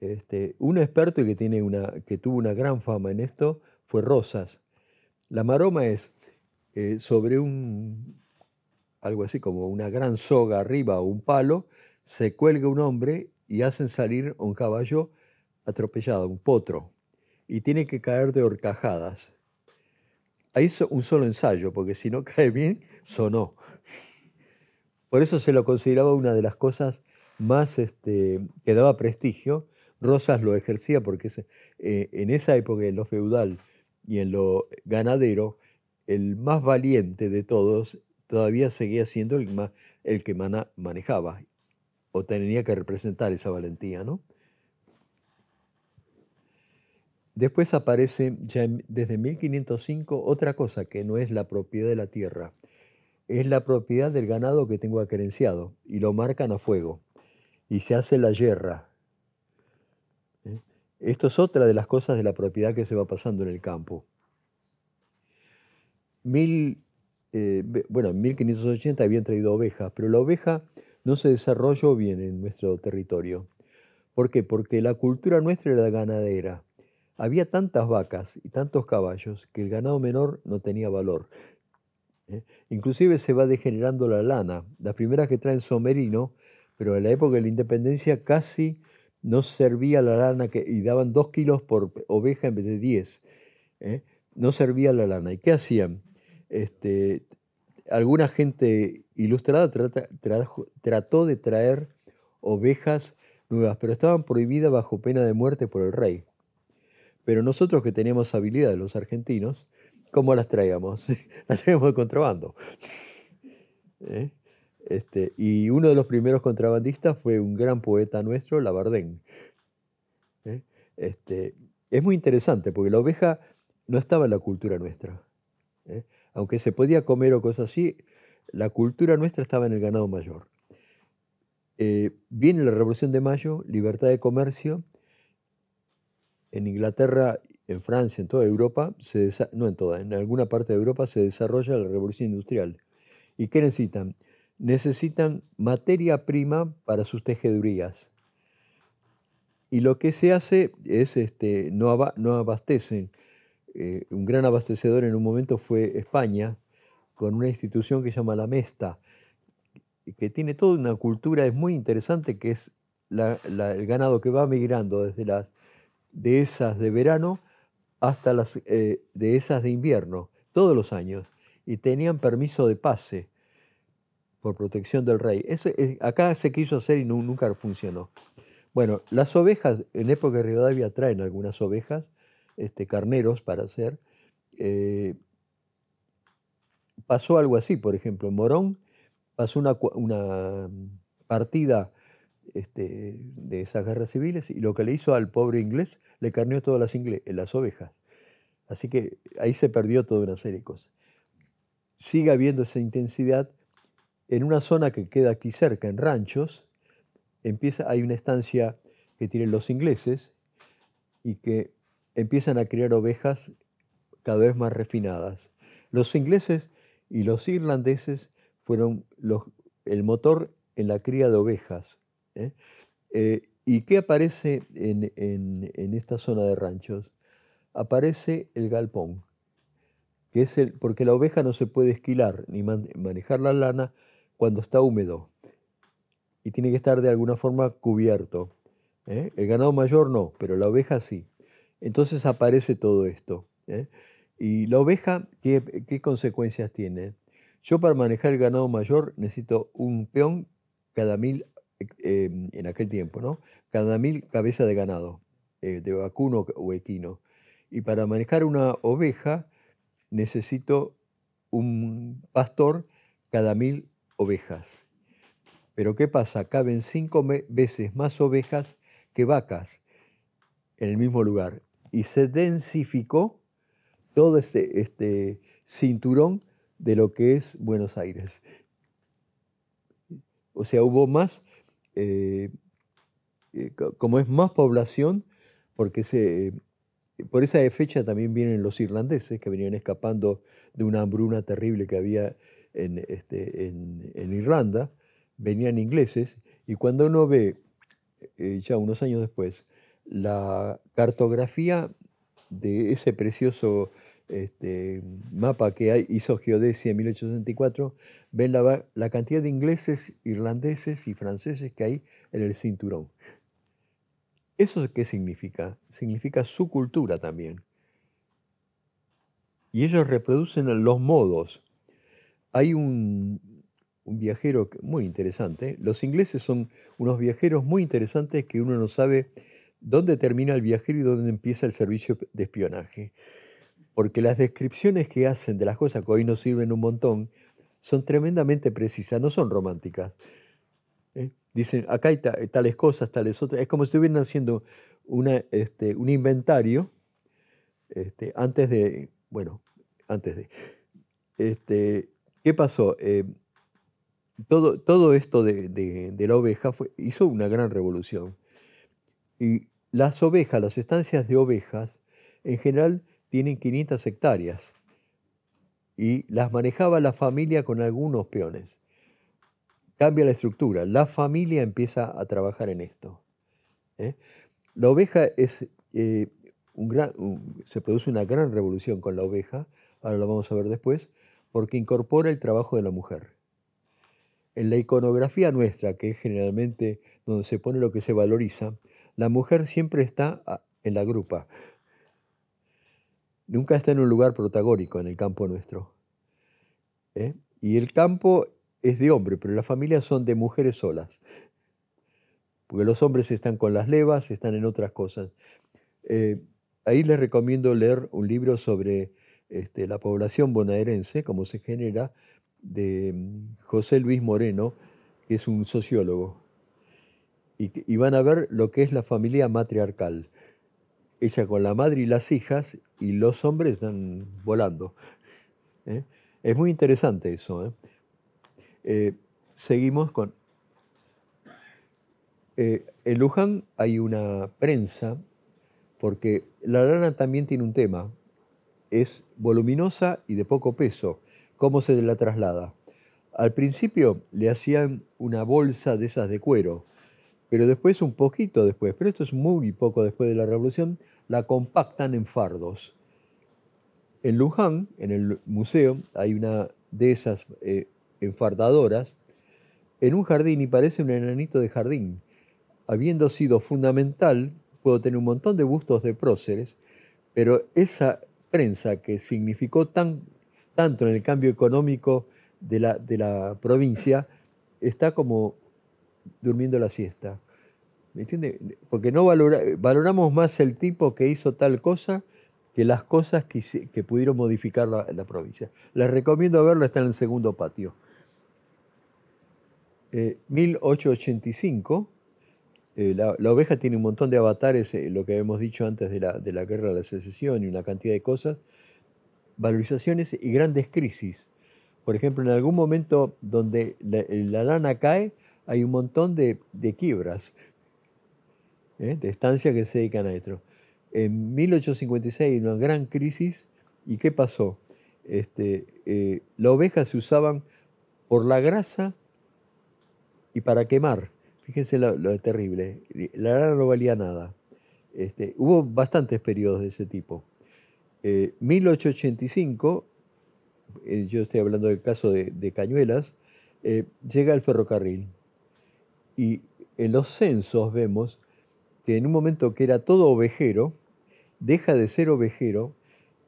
Este, un experto que, tiene una, que tuvo una gran fama en esto fue Rosas. La maroma es eh, sobre un, algo así como una gran soga arriba o un palo, se cuelga un hombre y hacen salir un caballo atropellado, un potro, y tiene que caer de horcajadas. Ahí hizo un solo ensayo, porque si no cae bien, sonó. Por eso se lo consideraba una de las cosas más este, que daba prestigio Rosas lo ejercía porque eh, en esa época, en lo feudal y en lo ganadero, el más valiente de todos todavía seguía siendo el, el que manejaba o tenía que representar esa valentía, ¿no? Después aparece ya desde 1505 otra cosa que no es la propiedad de la tierra, es la propiedad del ganado que tengo acerenciado y lo marcan a fuego y se hace la yerra esto es otra de las cosas de la propiedad que se va pasando en el campo. Mil, eh, bueno, en 1580 habían traído ovejas, pero la oveja no se desarrolló bien en nuestro territorio. ¿Por qué? Porque la cultura nuestra era ganadera. Había tantas vacas y tantos caballos que el ganado menor no tenía valor. ¿eh? Inclusive se va degenerando la lana. Las primeras que traen son merino, pero en la época de la independencia casi no servía la lana que, y daban dos kilos por oveja en vez de diez. ¿eh? No servía la lana. ¿Y qué hacían? Este, alguna gente ilustrada trató de traer ovejas nuevas, pero estaban prohibidas bajo pena de muerte por el rey. Pero nosotros que teníamos habilidad, los argentinos, ¿cómo las traíamos? las traíamos de contrabando. ¿Eh? Este, y uno de los primeros contrabandistas fue un gran poeta nuestro, Labardén. ¿eh? Este, es muy interesante porque la oveja no estaba en la cultura nuestra. ¿eh? Aunque se podía comer o cosas así, la cultura nuestra estaba en el ganado mayor. Eh, viene la Revolución de Mayo, libertad de comercio. En Inglaterra, en Francia, en toda Europa, no en toda, en alguna parte de Europa se desarrolla la Revolución Industrial. ¿Y qué necesitan? necesitan materia prima para sus tejedurías. Y lo que se hace es, este, no, abastecen. Eh, un gran abastecedor en un momento fue España, con una institución que se llama la Mesta, que tiene toda una cultura, es muy interesante, que es el ganado que va migrando desde las dehesas de verano hasta las eh, dehesas de invierno, todos los años, y tenían permiso de pase por protección del rey. Eh, acá se quiso hacer y nunca funcionó. Bueno, las ovejas, en época de Rivadavia traen algunas ovejas, este, carneros para hacer. Eh, pasó algo así, por ejemplo, en Morón pasó una, partida este, de esas guerras civiles y lo que le hizo al pobre inglés, le carneó todas las, las ovejas. Así que ahí se perdió todo una serie de cosas. Sigue habiendo esa intensidad en una zona que queda aquí cerca, en Ranchos, empieza, hay una estancia que tienen los ingleses y que empiezan a criar ovejas cada vez más refinadas. Los ingleses y los irlandeses fueron el motor en la cría de ovejas. ¿eh? eh y qué aparece en, esta zona de ranchos? Aparece el galpón, que es el, porque la oveja no se puede esquilar ni manejar la lana, cuando está húmedo y tiene que estar de alguna forma cubierto. ¿eh? El ganado mayor no, pero la oveja sí. Entonces aparece todo esto. ¿eh? ¿Y la oveja ¿qué, qué consecuencias tiene? Yo para manejar el ganado mayor necesito un peón cada mil, eh, en aquel tiempo, ¿no? Cada mil cabezas de ganado, de vacuno o equino. Y para manejar una oveja necesito un pastor cada mil ovejas. Pero ¿qué pasa? Caben cinco veces más ovejas que vacas en el mismo lugar. Y se densificó todo este, este cinturón de lo que es Buenos Aires. O sea, hubo más, eh, eh, como es más población, porque se, eh, por esa fecha también vienen los irlandeses que venían escapando de una hambruna terrible que había en, este, en, Irlanda, venían ingleses, y cuando uno ve, eh, ya unos años después, la cartografía de ese precioso este, mapa que hizo Geodesia en 1864, ven la, la, cantidad de ingleses, irlandeses y franceses que hay en el cinturón. ¿Eso qué significa? Significa su cultura también. Y ellos reproducen los modos hay un, viajero muy interesante. Los ingleses son unos viajeros muy interesantes que uno no sabe dónde termina el viajero y dónde empieza el servicio de espionaje. Porque las descripciones que hacen de las cosas que hoy nos sirven un montón son tremendamente precisas, no son románticas. ¿Eh? Dicen, acá hay tales cosas, tales otras. Es como si estuvieran haciendo este, un inventario este, antes de, bueno, antes de, este, ¿Qué pasó? Eh, todo, todo, esto de, la oveja hizo una gran revolución. Y las ovejas, las estancias de ovejas, en general tienen 500 hectáreas y las manejaba la familia con algunos peones. Cambia la estructura, la familia empieza a trabajar en esto. ¿eh? La oveja es eh, un gran, se produce una gran revolución con la oveja, ahora lo vamos a ver después, porque incorpora el trabajo de la mujer. En la iconografía nuestra, que es generalmente donde se pone lo que se valoriza, la mujer siempre está ah, en la grupa. Nunca está en un lugar protagónico en el campo nuestro. ¿eh? Y el campo es de hombre, pero las familias son de mujeres solas. Porque los hombres están con las levas, están en otras cosas. Eh, ahí les recomiendo leer un libro sobre este, la población bonaerense, como se genera, de mm, José Luis Moreno, que es un sociólogo. Y, van a ver lo que es la familia matriarcal. Ella con la madre y las hijas, y los hombres están volando. ¿eh? Es muy interesante eso. ¿eh? Eh, seguimos con... en Luján hay una prensa, porque la lana también tiene un tema, es voluminosa y de poco peso. ¿Cómo se la traslada? Al principio le hacían una bolsa de esas de cuero, pero después, un poquito después, pero esto es muy poco después de la revolución, la compactan en fardos. En Luján, en el museo, hay una de esas eh, enfardadoras en un jardín y parece un enanito de jardín. Habiendo sido fundamental, puedo tener un montón de bustos de próceres, pero esa prensa que significó tan, tanto en el cambio económico de la, provincia, está como durmiendo la siesta. ¿Me entiende? Porque no valoramos más el tipo que hizo tal cosa que las cosas que, pudieron modificar la, la, provincia. Les recomiendo verlo, está en el segundo patio. 1885 eh, eh, la, oveja tiene un montón de avatares, eh, lo que hemos dicho antes de la, guerra de la secesión y una cantidad de cosas, valorizaciones y grandes crisis. Por ejemplo, en algún momento donde la, lana cae, hay un montón de, quiebras, ¿eh? de estancias que se dedican a esto. En 1856 una gran crisis y ¿qué pasó? Este, la oveja se usaban por la grasa y para quemar. Fíjense lo, terrible. La lana no valía nada. Este, hubo bastantes periodos de ese tipo. Eh, 1885, eh, yo estoy hablando del caso de, Cañuelas, eh, llega el ferrocarril. Y en los censos vemos que en un momento que era todo ovejero, deja de ser ovejero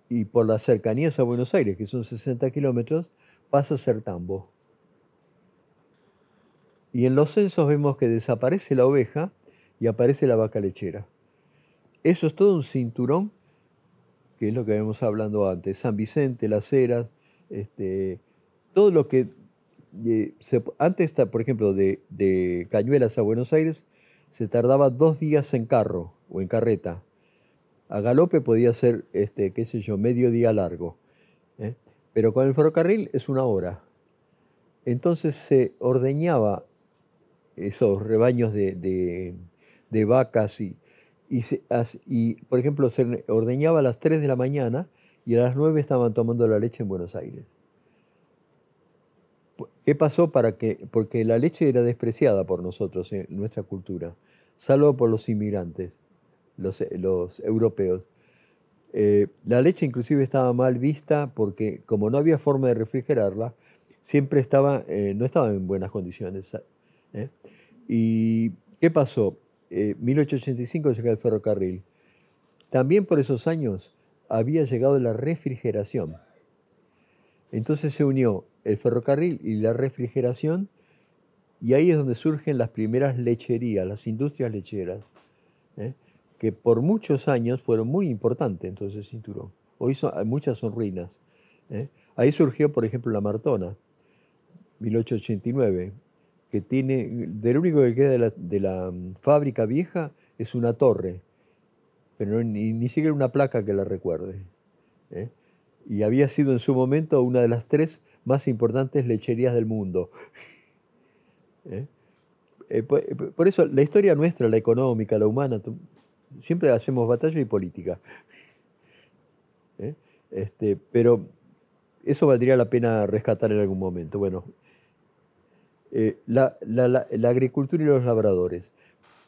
y por las cercanías a Buenos Aires, que son 60 kilómetros, pasa a ser tambo. Y en los censos vemos que desaparece la oveja y aparece la vaca lechera. Eso es todo un cinturón, que es lo que habíamos hablando antes. San Vicente, las Heras, este, todo lo que... Eh, se, antes, por ejemplo, de, Cañuelas a Buenos Aires, se tardaba dos días en carro o en carreta. A galope podía ser, este, qué sé yo, medio día largo. ¿eh? Pero con el ferrocarril es una hora. Entonces se ordeñaba esos rebaños de, vacas y, y, por ejemplo, se ordeñaba a las 3 de la mañana y a las 9 estaban tomando la leche en Buenos Aires. ¿Qué pasó para que, porque la leche era despreciada por nosotros en nuestra cultura, salvo por los inmigrantes, los, europeos. Eh, la leche inclusive estaba mal vista porque como no había forma de refrigerarla, siempre estaba, eh, no estaba en buenas condiciones, ¿eh? ¿Y qué pasó? Eh, 1885 llega el ferrocarril. También por esos años había llegado la refrigeración. Entonces se unió el ferrocarril y la refrigeración y ahí es donde surgen las primeras lecherías, las industrias lecheras, ¿eh? que por muchos años fueron muy importantes entonces Cinturón. Hoy son, muchas son ruinas. ¿eh? Ahí surgió, por ejemplo, la Martona, 1889, que tiene, del único que queda de la, mm, fábrica vieja es una torre, pero ni, ni, siquiera una placa que la recuerde. ¿eh? Y había sido en su momento una de las tres más importantes lecherías del mundo. ¿eh? Eh, por, eso la historia nuestra, la económica, la humana, siempre hacemos batalla y política. Este, pero eso valdría la pena rescatar en algún momento. Bueno, eh, la, agricultura y los labradores.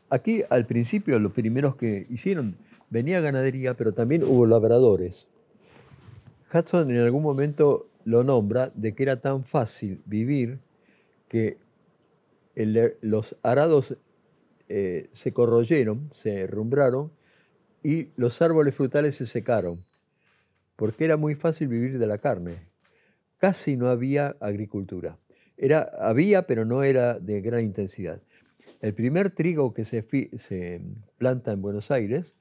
Aquí al principio los primeros que hicieron venía ganadería, pero también hubo labradores. Hudson en algún momento lo nombra de que era tan fácil vivir que los arados eh, se corroyeron, se herrumbraron y los árboles frutales se secaron, porque era muy fácil vivir de la carne. Casi no había agricultura había, pero no era de gran intensidad. El primer trigo que se, se planta en Buenos Aires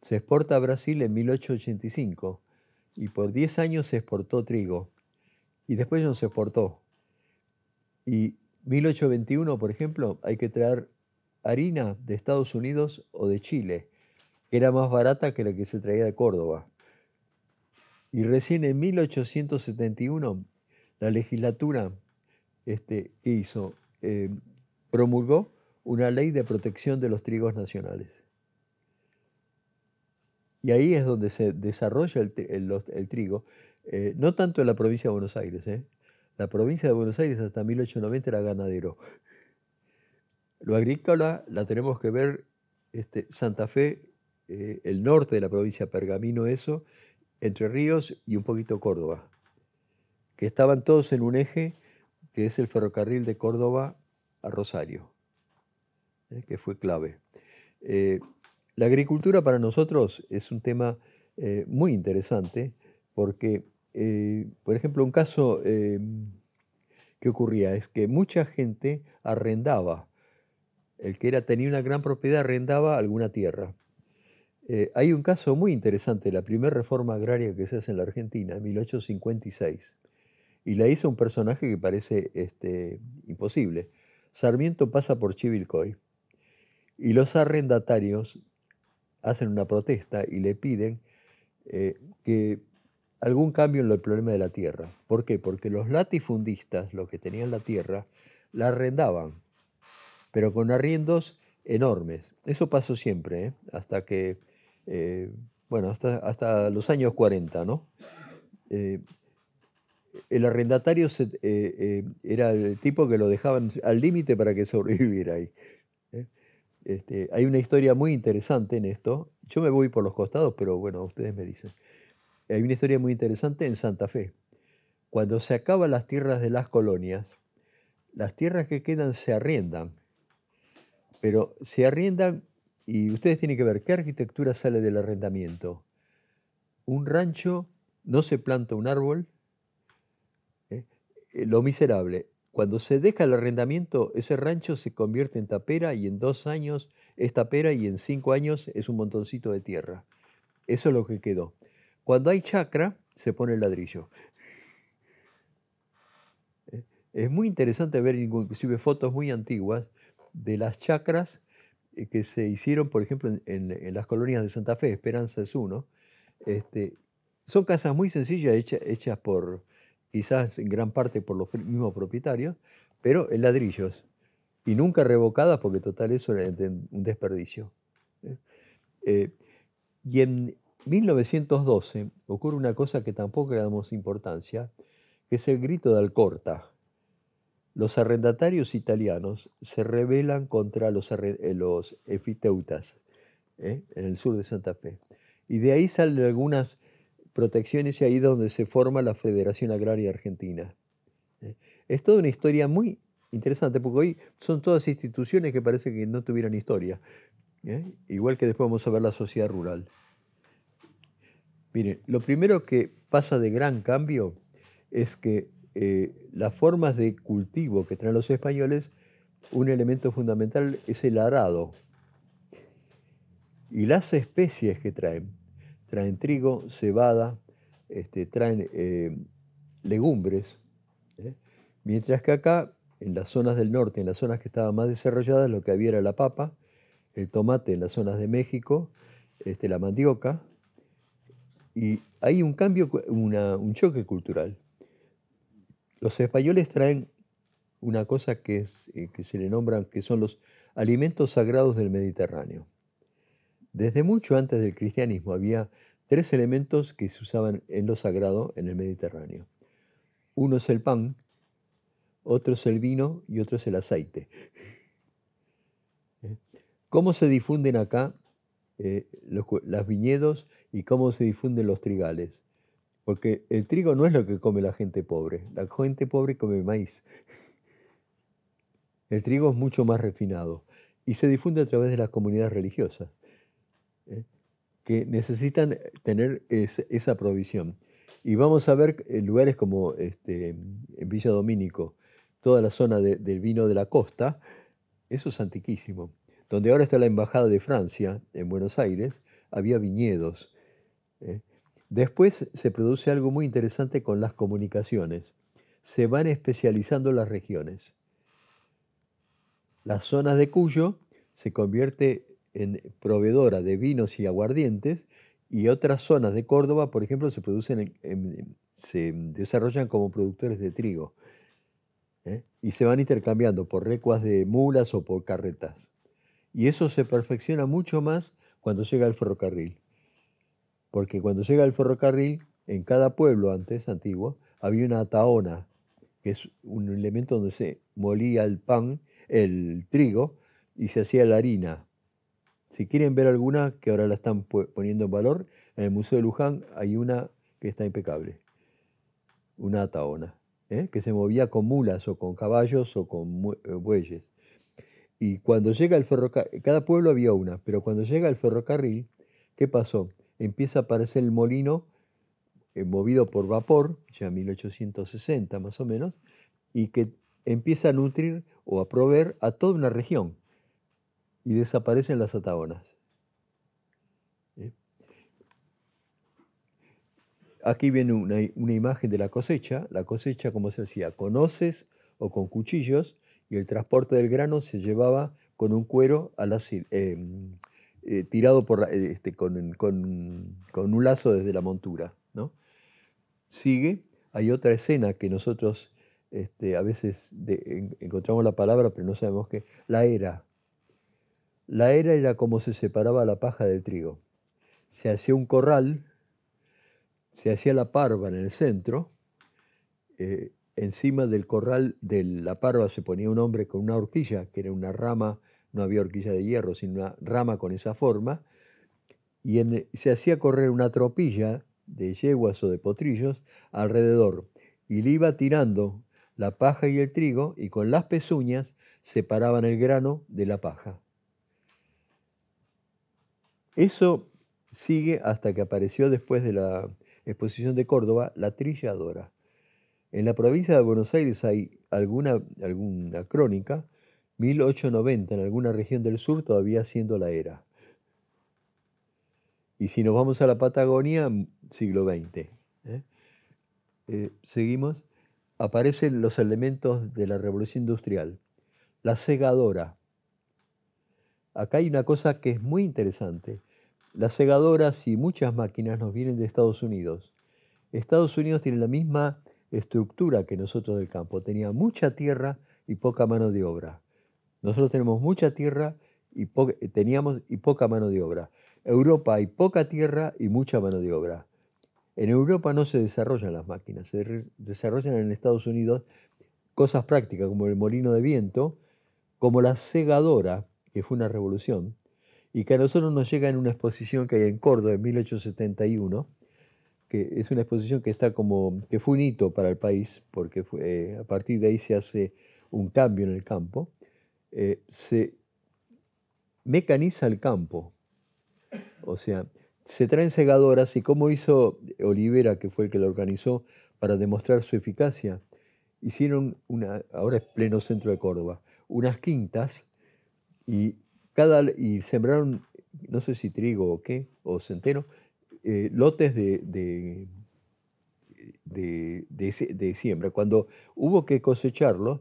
se exporta a Brasil en 1885 y por 10 años se exportó trigo y después no se exportó. Y 1821, por ejemplo, hay que traer harina de Estados Unidos o de Chile, que era más barata que la que se traía de Córdoba. Y recién en 1871, la legislatura este, hizo, eh, promulgó una ley de protección de los trigos nacionales. Y ahí es donde se desarrolla el, trigo, eh, no tanto en la provincia de Buenos Aires. ¿eh? La provincia de Buenos Aires hasta 1890 era ganadero. Lo agrícola la tenemos que ver este, Santa Fe, el norte de la provincia, Pergamino, eso, Entre Ríos y un poquito Córdoba, que estaban todos en un eje que es el ferrocarril de Córdoba a Rosario, eh, que fue clave. Eh, la agricultura para nosotros es un tema eh, muy interesante porque, por ejemplo, un caso que ocurría es que mucha gente arrendaba, el que era, tenía una gran propiedad arrendaba alguna tierra. hay un caso muy interesante, la primera reforma agraria que se hace en la Argentina, en 1856 y la hizo un personaje que parece este, imposible. Sarmiento pasa por Chivilcoy y los arrendatarios hacen una protesta y le piden eh, que algún cambio en el problema de la tierra. ¿Por qué? Porque los latifundistas, los que tenían la tierra, la arrendaban, pero con arriendos enormes. Eso pasó siempre, ¿eh? hasta que, eh, bueno, hasta, hasta, los años 40, ¿no? el arrendatario eh, eh, era el tipo que lo dejaban al límite para que sobreviviera ahí. ¿eh? Este, hay una historia muy interesante en esto. Yo me voy por los costados, pero bueno, ustedes me dicen. Hay una historia muy interesante en Santa Fe. Cuando se acaban las tierras de las colonias, las tierras que quedan se arriendan. Pero se arriendan y ustedes tienen que ver qué arquitectura sale del arrendamiento. Un rancho, no se planta un árbol, eh, lo miserable. Cuando se deja el arrendamiento, ese rancho se convierte en tapera y en dos años es tapera y en cinco años es un montoncito de tierra. Eso es lo que quedó. Cuando hay chacra, se pone el ladrillo. Eh, es muy interesante ver inclusive fotos muy antiguas de las chacras eh, que se hicieron, por ejemplo, en, las colonias de Santa Fe, Esperanza es uno. Este, son casas muy sencillas hechas por, quizás en gran parte por los mismos propietarios, pero en ladrillos y nunca revocadas porque total eso era un desperdicio. ¿eh? Eh, y en 1912 ocurre una cosa que tampoco le damos importancia, que es el grito de Alcorta. Los arrendatarios italianos se rebelan contra los, eh, los efiteutas en el sur de Santa Fe. Y de ahí salen algunas protección y ahí donde se forma la Federación Agraria Argentina. ¿eh? Es toda una historia muy interesante, porque hoy son todas instituciones que parece que no tuvieran historia, ¿eh? igual que después vamos a ver la sociedad rural. Miren, lo primero que pasa de gran cambio es que eh, las formas de cultivo que traen los españoles, un elemento fundamental es el arado y las especies que traen traen trigo, cebada, este, traen eh, legumbres, ¿eh? mientras que acá, en las zonas del norte, en las zonas que estaban más desarrolladas, lo que había era la papa, el tomate en las zonas de México, este, la mandioca, y hay un cambio, un choque cultural. Los españoles traen una cosa que, es, eh, que se le nombran, que son los alimentos sagrados del Mediterráneo. Desde mucho antes del cristianismo había tres elementos que se usaban en lo sagrado en el Mediterráneo. Uno es el pan, otro es el vino y otro es el aceite. ¿Eh? ¿Cómo se difunden acá eh, los las viñedos y cómo se difunden los trigales? Porque el trigo no es lo que come la gente pobre, la gente pobre come maíz. El trigo es mucho más refinado y se difunde a través de las comunidades religiosas. ¿eh? que necesitan eh, tener esa provisión. Y vamos a ver eh, lugares como este, en Villa Domínico, toda la zona del vino de la costa, eso es antiquísimo. Donde ahora está la Embajada de Francia, en Buenos Aires, había viñedos. Después se produce algo muy interesante con las comunicaciones. Se van especializando las regiones. Las zonas de Cuyo se convierte en, eh, proveedora de vinos y aguardientes y otras zonas de Córdoba, por ejemplo, se, producen se desarrollan como productores de trigo ¿eh? y se van intercambiando por recuas de mulas o por carretas. Y eso se perfecciona mucho más cuando llega el ferrocarril. Porque cuando llega el ferrocarril, en cada pueblo antes antiguo había una taona, que es un elemento donde se molía el pan, el trigo, y se hacía la harina. Si quieren ver alguna que ahora la están poniendo en valor, en el Museo de Luján hay una que está impecable, una ataona, ¿eh? que se movía con mulas o con caballos o con eh, bueyes. Y cuando llega el ferrocarril, cada pueblo había una, pero cuando llega el ferrocarril, ¿qué pasó? Empieza a aparecer el molino eh, movido por vapor, ya 1860 más o menos, y que empieza a nutrir o a proveer a toda una región y desaparecen las ataonas. ¿Eh? Aquí viene una, imagen de la cosecha. La cosecha, como se hacía, con hoces o con cuchillos, y el transporte del grano se llevaba con un cuero eh, eh, tirado por este, con, un lazo desde la montura. ¿no? Sigue, hay otra escena que nosotros este, a veces encontramos la palabra, pero no sabemos qué, la era, la era era como se separaba la paja del trigo. Se hacía un corral, se hacía la parva en el centro, eh, encima del corral de la parva se ponía un hombre con una horquilla, que era una rama, no había horquilla de hierro, sino una rama con esa forma, y se hacía correr una tropilla de yeguas o de potrillos alrededor, y le iba tirando la paja y el trigo, y con las pezuñas separaban el grano de la paja. Eso sigue hasta que apareció después de la exposición de Córdoba, La Trilladora. En la provincia de Buenos Aires hay alguna, alguna crónica, 1890, en alguna región del sur todavía siendo la era. Y si nos vamos a la Patagonia, siglo XX. ¿eh? Eh, seguimos. Aparecen los elementos de la revolución industrial. La segadora, Acá hay una cosa que es muy interesante. Las segadoras y muchas máquinas nos vienen de Estados Unidos. Estados Unidos tiene la misma estructura que nosotros del campo. Tenía mucha tierra y poca mano de obra. Nosotros tenemos mucha tierra y eh, teníamos y poca mano de obra. Europa hay poca tierra y mucha mano de obra. En Europa no se desarrollan las máquinas, se desarrollan en Estados Unidos cosas prácticas como el molino de viento, como la segadora, que fue una revolución, y que a nosotros nos llega en una exposición que hay en Córdoba en 1871, que es una exposición que está como que fue un hito para el país, porque eh, a partir de ahí se hace un cambio en el campo, eh, se mecaniza el campo, o sea, se traen segadoras y como hizo Olivera, que fue el que lo organizó, para demostrar su eficacia, hicieron una, ahora es pleno centro de Córdoba, unas quintas y, cada, y sembraron, no sé si trigo o qué, o centeno, eh, lotes de, de, siembra. Cuando hubo que cosecharlo,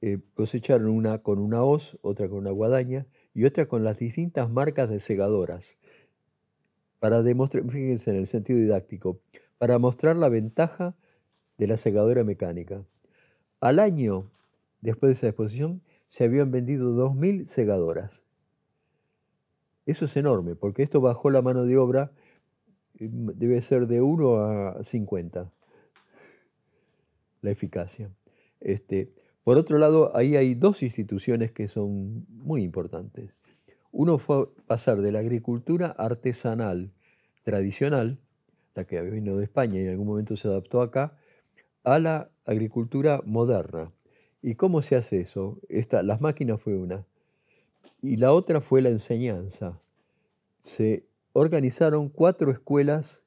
eh, cosecharon una con una hoz, otra con una guadaña y otra con las distintas marcas de segadoras. Para demostrar, fíjense en el sentido didáctico, para mostrar la ventaja de la segadora mecánica. Al año, después de esa exposición, se habían vendido 2.000 segadoras. Eso es enorme, porque esto bajó la mano de obra, eh, debe ser de 1 a 50, la eficacia. Este, por otro lado, ahí hay dos instituciones que son muy importantes. Uno fue pasar de la agricultura artesanal tradicional, la que había vino de España y en algún momento se adaptó acá, a la agricultura moderna, ¿Y cómo se hace eso? las máquinas fue una. Y la otra fue la enseñanza. Se organizaron cuatro escuelas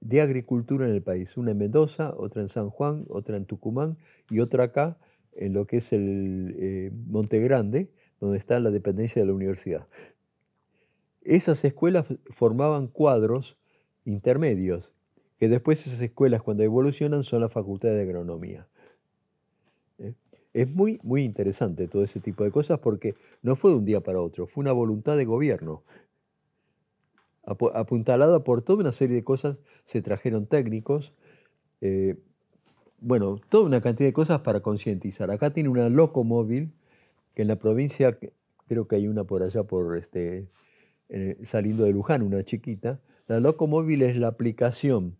de agricultura en el país, una en Mendoza, otra en San Juan, otra en Tucumán y otra acá en lo que es el eh, Monte Grande, donde está la dependencia de la universidad. Esas escuelas formaban cuadros intermedios, que después esas escuelas cuando evolucionan son las facultades de Agronomía. Es muy, muy interesante todo ese tipo de cosas porque no fue de un día para otro, fue una voluntad de gobierno. apuntalada por toda una serie de cosas, se trajeron técnicos, eh, bueno, toda una cantidad de cosas para concientizar. Acá tiene una locomóvil que en la provincia, creo que hay una por allá, por este, saliendo de Luján, una chiquita. La locomóvil es la aplicación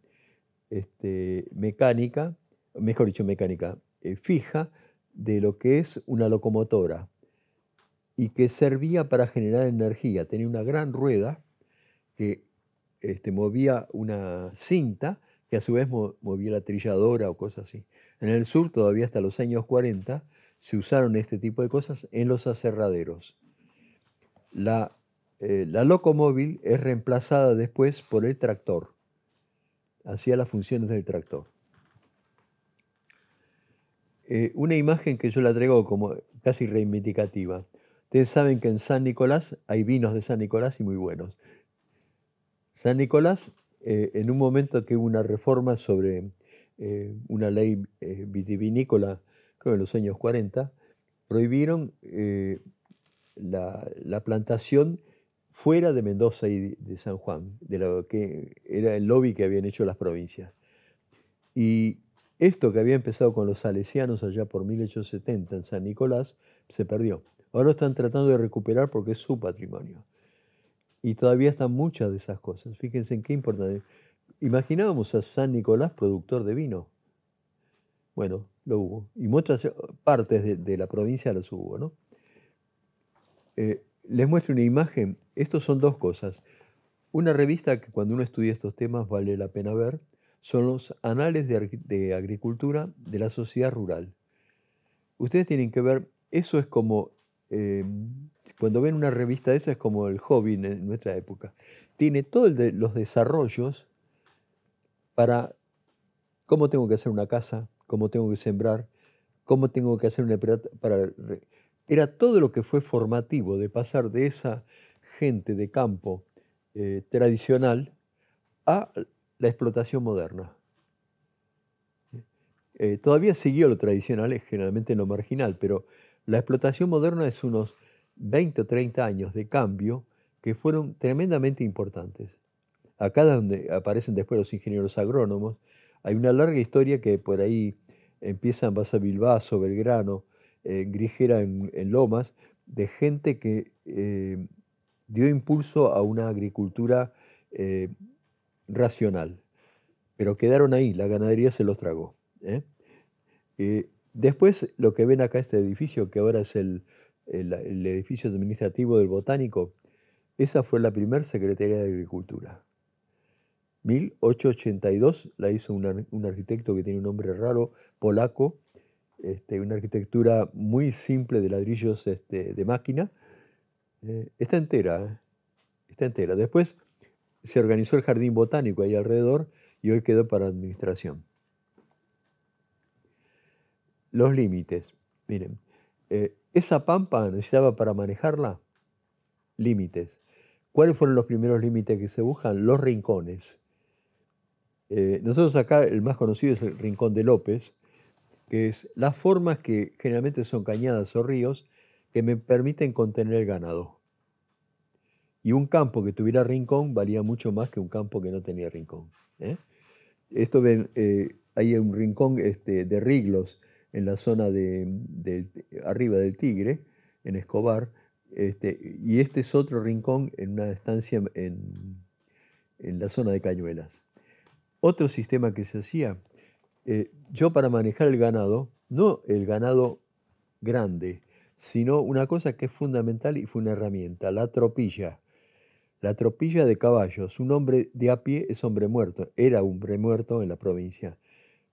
este, mecánica, mejor dicho, mecánica eh, fija de lo que es una locomotora y que servía para generar energía. Tenía una gran rueda que este, movía una cinta que a su vez movía la trilladora o cosas así. En el sur, todavía hasta los años 40, se usaron este tipo de cosas en los aserraderos. La, eh, la locomóvil es reemplazada después por el tractor. Hacía las funciones del tractor. Eh, una imagen que yo la traigo como casi reivindicativa. Ustedes saben que en San Nicolás hay vinos de San Nicolás y muy buenos. San Nicolás, eh, en un momento que hubo una reforma sobre eh, una ley vitivinícola, creo en los años 40, prohibieron la, la plantación fuera de Mendoza y de San Juan, de lo que era el lobby que habían hecho las provincias. Y esto que había empezado con los salesianos allá por 1870 en San Nicolás se perdió. Ahora están tratando de recuperar porque es su patrimonio. Y todavía están muchas de esas cosas. Fíjense en qué importante. Imaginábamos a San Nicolás productor de vino. Bueno, lo hubo. Y muchas partes de, la provincia las hubo, ¿no? Eh, les muestro una imagen. Estos son dos cosas. Una revista que cuando uno estudia estos temas vale la pena ver, son los anales de, agricultura de la sociedad rural. Ustedes tienen que ver, eso es como em, cuando ven una revista de esa es como el hobby en nuestra época. Tiene todos los desarrollos para cómo tengo que hacer una casa, cómo tengo que sembrar, cómo tengo que hacer una... Para, era todo lo que fue formativo de pasar de esa gente de campo eh, tradicional a la explotación moderna. Eh, todavía siguió lo tradicional, es generalmente lo marginal, pero la explotación moderna es unos 20 o 30 años de cambio que fueron tremendamente importantes. Acá donde aparecen después los ingenieros agrónomos, hay una larga historia que por ahí empieza en Basa Bilbao, Belgrano, en Grigera en, Lomas, de gente que eh, dio impulso a una agricultura eh, racional. Pero quedaron ahí, la ganadería se los tragó. ¿eh? Eh, después, lo que ven acá, este edificio, que ahora es el, edificio administrativo del Botánico, esa fue la primera Secretaría de Agricultura. 1882 la hizo un, arquitecto que tiene un nombre raro, polaco, este, una arquitectura muy simple de ladrillos este, de máquina. Eh, está entera, está entera. Después, se organizó el jardín botánico ahí alrededor y hoy quedó para administración. Los límites. Miren, eh, esa pampa necesitaba para manejarla límites. ¿Cuáles fueron los primeros límites que se buscan? Los rincones. Eh, nosotros acá el más conocido es el Rincón de López, que es las formas que generalmente son cañadas o ríos que me permiten contener el ganado. Y un campo que tuviera rincón valía mucho más que un campo que no tenía rincón. ¿eh? Esto ven, eh, hay un rincón este, de riglos en la zona de, arriba del Tigre, en Escobar, este, y este es otro rincón en una estancia en, la zona de Cañuelas. Otro sistema que se hacía, eh, yo para manejar el ganado, no el ganado grande, sino una cosa que es fundamental y fue una herramienta, la tropilla la tropilla de caballos. Un hombre de a pie es hombre muerto, era hombre muerto en la provincia.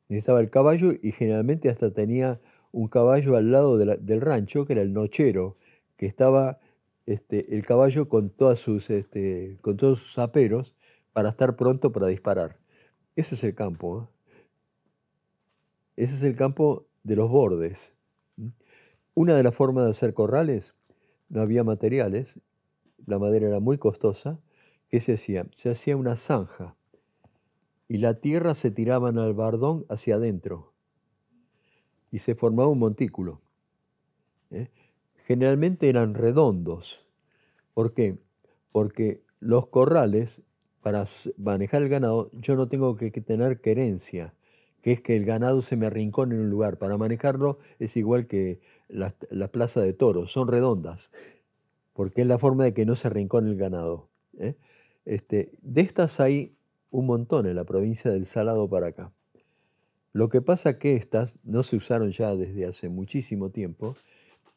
Necesitaba el caballo y generalmente hasta tenía un caballo al lado del rancho, que era el nochero, que estaba este, el caballo con, todas sus, este, todos sus aperos para estar pronto para disparar. Ese es el campo. ¿eh? Ese es el campo de los bordes. Una de las formas de hacer corrales, no había materiales, la madera era muy costosa, ¿qué se hacía? Se hacía una zanja y la tierra se tiraban al bardón hacia adentro y se formaba un montículo. ¿eh? Generalmente eran redondos. ¿Por qué? Porque los corrales, para manejar el ganado, yo no tengo que tener querencia, que es que el ganado se me arrincone en un lugar. Para manejarlo es igual que la plaza de toros, son redondas porque es la forma de que no se en el ganado. ¿eh? Este, de estas hay un montón en la provincia del Salado para acá. Lo que pasa es que estas no se usaron ya desde hace muchísimo tiempo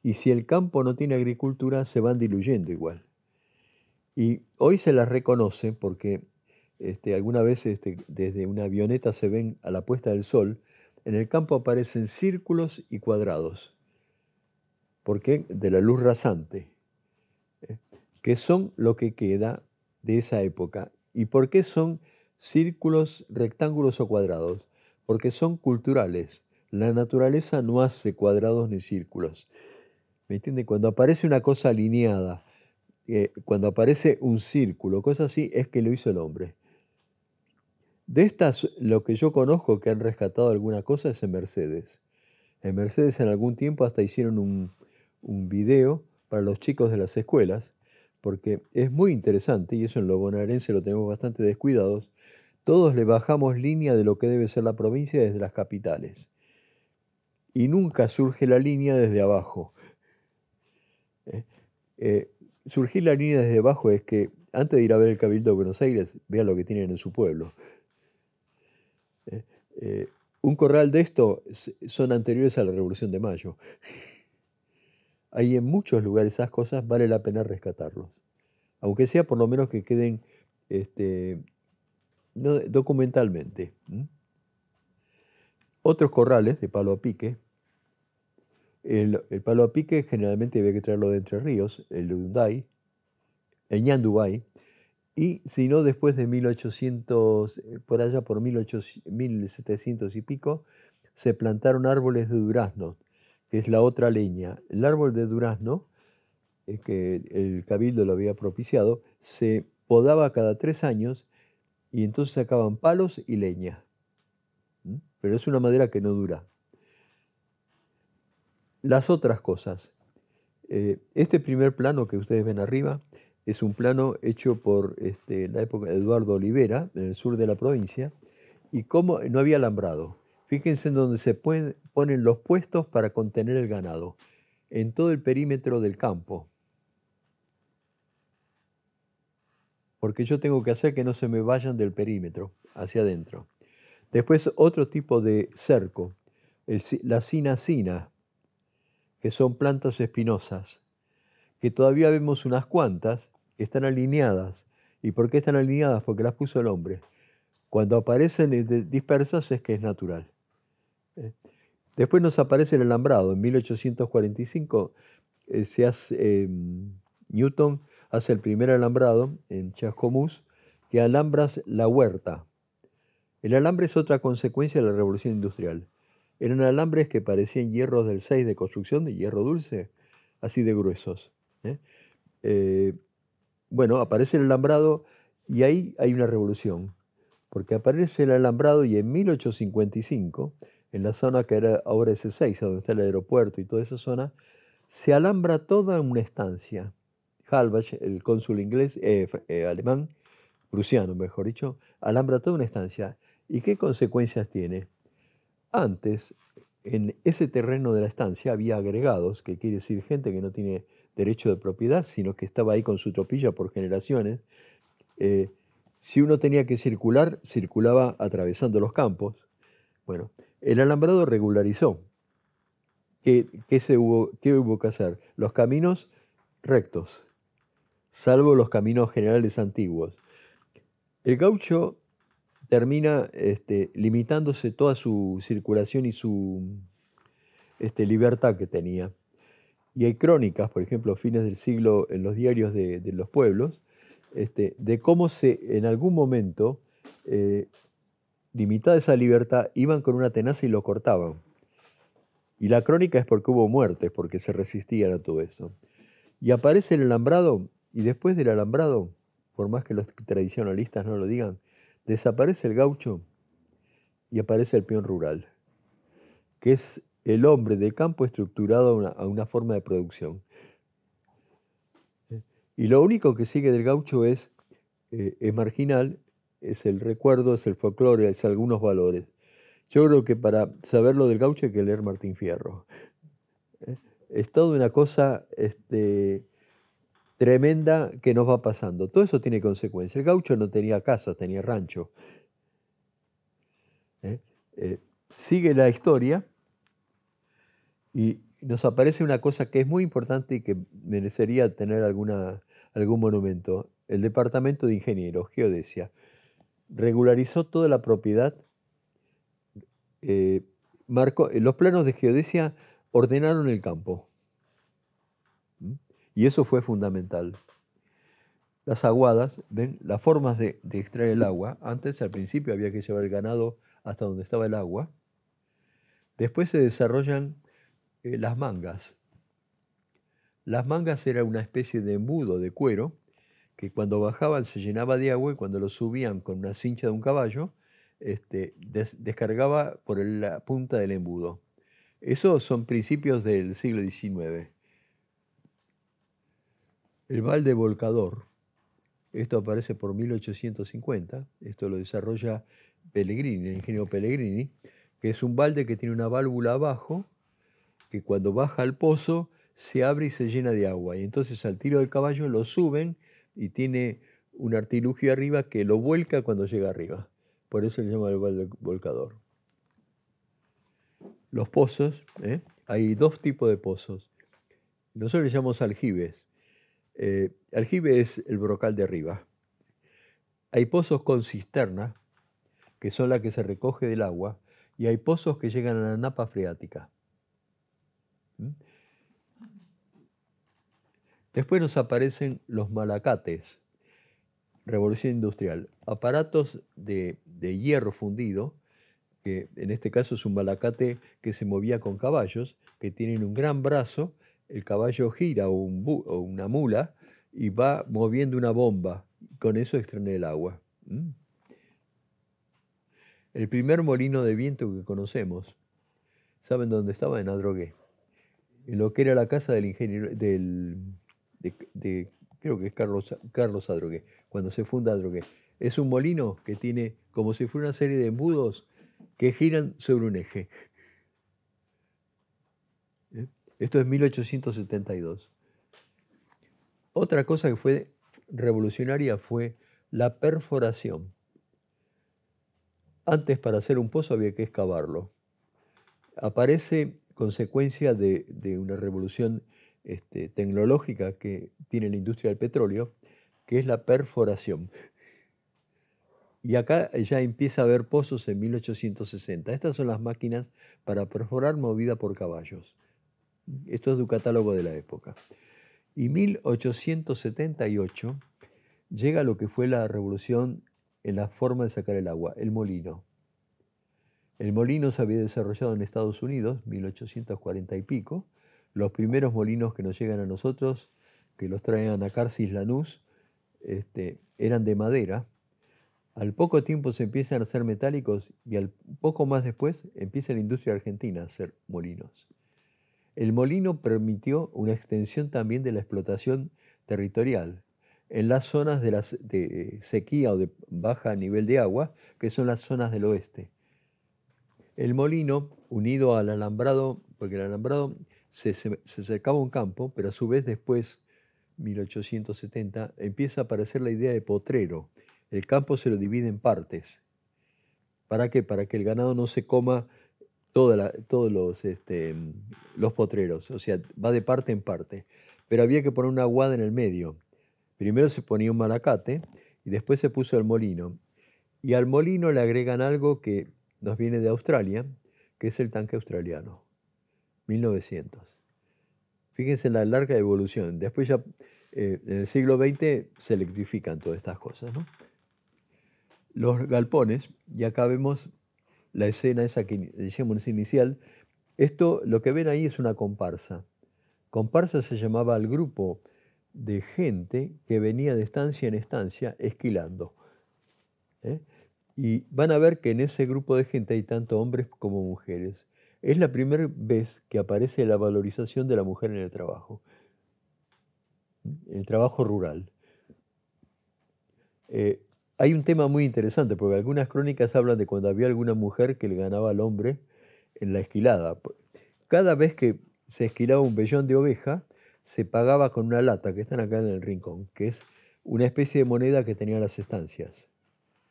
y si el campo no tiene agricultura se van diluyendo igual. Y hoy se las reconoce porque este, alguna vez este, desde una avioneta se ven a la puesta del sol, en el campo aparecen círculos y cuadrados, porque de la luz rasante que son lo que queda de esa época. ¿Y por qué son círculos, rectángulos o cuadrados? Porque son culturales. La naturaleza no hace cuadrados ni círculos. ¿Me entienden? Cuando aparece una cosa alineada, eh, cuando aparece un círculo, cosas así, es que lo hizo el hombre. De estas, lo que yo conozco que han rescatado alguna cosa es en Mercedes. En Mercedes en algún tiempo hasta hicieron un, un video para los chicos de las escuelas porque es muy interesante, y eso en lo bonaerense lo tenemos bastante descuidados, todos le bajamos línea de lo que debe ser la provincia desde las capitales. Y nunca surge la línea desde abajo. Eh, eh, surgir la línea desde abajo es que antes de ir a ver el Cabildo de Buenos Aires, vea lo que tienen en su pueblo. Eh, un corral de esto son anteriores a la Revolución de Mayo. Hay en muchos lugares esas cosas, vale la pena rescatarlos. Aunque sea por lo menos que queden este, documentalmente. Otros corrales de palo a pique. El, palo a pique generalmente había que traerlo de Entre Ríos, el Hyundai, el Ñandubay, y si no, después de 1800, eh, por allá por 1800, 1700 y pico, se plantaron árboles de durazno es la otra leña. El árbol de durazno, eh, que el cabildo lo había propiciado, se podaba cada tres años y entonces sacaban palos y leña. Pero es una madera que no dura. Las otras cosas. Eh, este primer plano que ustedes ven arriba es un plano hecho por este, la época de Eduardo Olivera, en el sur de la provincia, y no había alambrado. Fíjense en donde se ponen los puestos para contener el ganado, en todo el perímetro del campo. Porque yo tengo que hacer que no se me vayan del perímetro hacia adentro. Después otro tipo de cerco, la cinacina, que son plantas espinosas, que todavía vemos unas cuantas que están alineadas. ¿Y por qué están alineadas? Porque las puso el hombre. Cuando aparecen eh, dispersas es que es natural. Después nos aparece el alambrado. En 1845 eh, se hace, eh, Newton hace el primer alambrado en Chascomús que alambras la huerta. El alambre es otra consecuencia de la revolución industrial. Eran alambres que parecían hierros del 6 de construcción, de hierro dulce, así de gruesos. ¿eh? bueno, aparece el alambrado y ahí hay una revolución, porque aparece el alambrado y en 1855 en la zona que era, ahora es 6, e donde está el aeropuerto y toda esa zona, se alambra toda una estancia. Halbach, el cónsul inglés, eh, eh, alemán, prusiano mejor dicho, alambra toda una estancia. ¿Y qué consecuencias tiene? Antes, en ese terreno de la estancia había agregados, que quiere decir gente que no tiene derecho de propiedad, sino que estaba ahí con su tropilla por generaciones. Eh, si uno tenía que circular, circulaba atravesando los campos. Bueno, el alambrado regularizó. ¿Qué, se hubo, hubo que hacer? Los caminos rectos, salvo los caminos generales antiguos. El gaucho termina este, limitándose toda su circulación y su este, libertad que tenía. Y hay crónicas, por ejemplo, fines del siglo, en los diarios de, los pueblos, este, de cómo se, en algún momento, eh, limitada esa libertad, iban con una tenaza y lo cortaban. Y la crónica es porque hubo muertes, porque se resistían a todo eso. Y aparece el alambrado, y después del alambrado, por más que los tradicionalistas no lo digan, desaparece el gaucho y aparece el peón rural, que es el hombre de campo estructurado a una, forma de producción. Y lo único que sigue del gaucho es, eh, es marginal, es el recuerdo, es el folclore, es algunos valores. Yo creo que para saber lo del gaucho hay que leer Martín Fierro. ¿eh? Es toda una cosa este, tremenda que nos va pasando. Todo eso tiene consecuencias. El gaucho no tenía casa, tenía rancho. ¿eh? Eh, sigue la historia y nos aparece una cosa que es muy importante y que merecería tener alguna, algún monumento. El Departamento de Ingenieros, Geodesia regularizó toda la propiedad. Eh, marcó, eh, los planos de geodesia ordenaron el campo. Y eso fue fundamental. Las aguadas, ¿ven? las formas de, extraer el agua. Antes, al principio, había que llevar el ganado hasta donde estaba el agua. Después se desarrollan eh, las mangas. Las mangas era una especie de embudo de cuero que cuando bajaban se llenaba de agua y cuando lo subían con una cincha de un caballo, este, descargaba por la punta del embudo. Esos son principios del siglo XIX. El balde volcador. Esto aparece por 1850. Esto lo desarrolla Pellegrini, el ingeniero Pellegrini, que es un balde que tiene una válvula abajo que cuando baja al pozo se abre y se llena de agua. Y entonces al tiro del caballo lo suben y tiene un artilugio arriba que lo vuelca cuando llega arriba. Por eso le llama el volcador. Los pozos, ¿eh? hay dos tipos de pozos. Nosotros le llamamos aljibes. Eh, aljibe es el brocal de arriba. Hay pozos con cisterna, que son las que se recoge del agua, y hay pozos que llegan a la napa freática. ¿Mm? Después nos aparecen los malacates, revolución industrial, aparatos de, hierro fundido, que en este caso es un malacate que se movía con caballos, que tienen un gran brazo, el caballo gira o, una mula y va moviendo una bomba, con eso extrae el agua. ¿Mm? El primer molino de viento que conocemos, ¿saben dónde estaba? En Adrogué, en lo que era la casa del ingeniero, del de, creo que es Carlos, Carlos Adrogué, cuando se funda Adrogué. Es un molino que tiene como si fuera una serie de embudos que giran sobre un eje. ¿Eh? Esto es 1872. Otra cosa que fue revolucionaria fue la perforación. Antes para hacer un pozo había que excavarlo. Aparece consecuencia de una revolución este, tecnológica que tiene la industria del petróleo, que es la perforación. Y acá ya empieza a haber pozos en 1860. Estas son las máquinas para perforar movida por caballos. Esto es de un catálogo de la época. Y 1878 llega lo que fue la revolución en la forma de sacar el agua, el molino. El molino se había desarrollado en Estados Unidos, 1840 y pico, los primeros molinos que nos llegan a nosotros, que los traían a Carcis Lanús, este, eran de madera. Al poco tiempo se empiezan a hacer metálicos y al poco más después empieza la industria argentina a hacer molinos. El molino permitió una extensión también de la explotación territorial en las zonas de, de sequía o de baja nivel de agua, que son las zonas del oeste. El molino, unido al alambrado, porque el alambrado se, acercaba un campo, pero a su vez después, 1870, empieza a aparecer la idea de potrero. El campo se lo divide en partes. ¿Para qué? Para que el ganado no se coma todos los, este, los potreros, o sea, va de parte en parte. Pero había que poner una aguada en el medio. Primero se ponía un malacate y después se puso el molino. Y al molino le agregan algo que nos viene de Australia, que es el tanque australiano. 1900. Fíjense la larga evolución. Después ya eh, en el siglo XX se electrifican todas estas cosas. ¿no? Los galpones, y acá vemos la escena esa que decíamos inicial. Esto, lo que ven ahí es una comparsa. Comparsa se llamaba al grupo de gente que venía de estancia en estancia esquilando. ¿eh? Y van a ver que en ese grupo de gente hay tanto hombres como mujeres. Es la primera vez que aparece la valorización de la mujer en el trabajo, en el trabajo rural. Eh, hay un tema muy interesante, porque algunas crónicas hablan de cuando había alguna mujer que le ganaba al hombre en la esquilada. Cada vez que se esquilaba un vellón de oveja, se pagaba con una lata, que están acá en el rincón, que es una especie de moneda que tenían las estancias.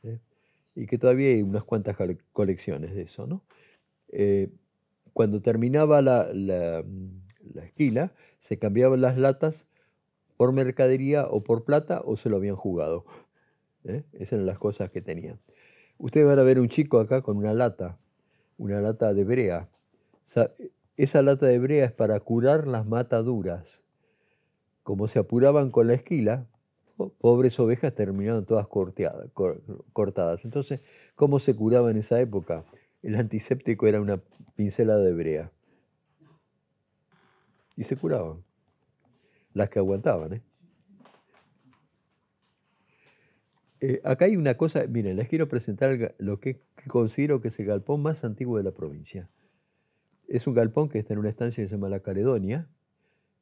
¿eh? Y que todavía hay unas cuantas colecciones de eso, ¿no? Eh, cuando terminaba mm, la, esquila, se cambiaban las latas por mercadería o por plata o se lo habían jugado. ¿eh? Esas eran las cosas que tenían. Ustedes van a ver un chico acá con una lata, una lata de brea. Esa lata de brea es para curar las mataduras. Como se apuraban con la esquila, pobres ovejas terminaban todas corteadas, cortadas. Entonces, ¿cómo se curaba en esa época? El antiséptico era una pincelada de brea. Y se curaban. Las que aguantaban, ¿eh? Eh, acá hay una cosa, miren, les quiero presentar lo que considero que es el galpón más antiguo de la provincia. Es un galpón que está en una estancia que se llama La Caledonia,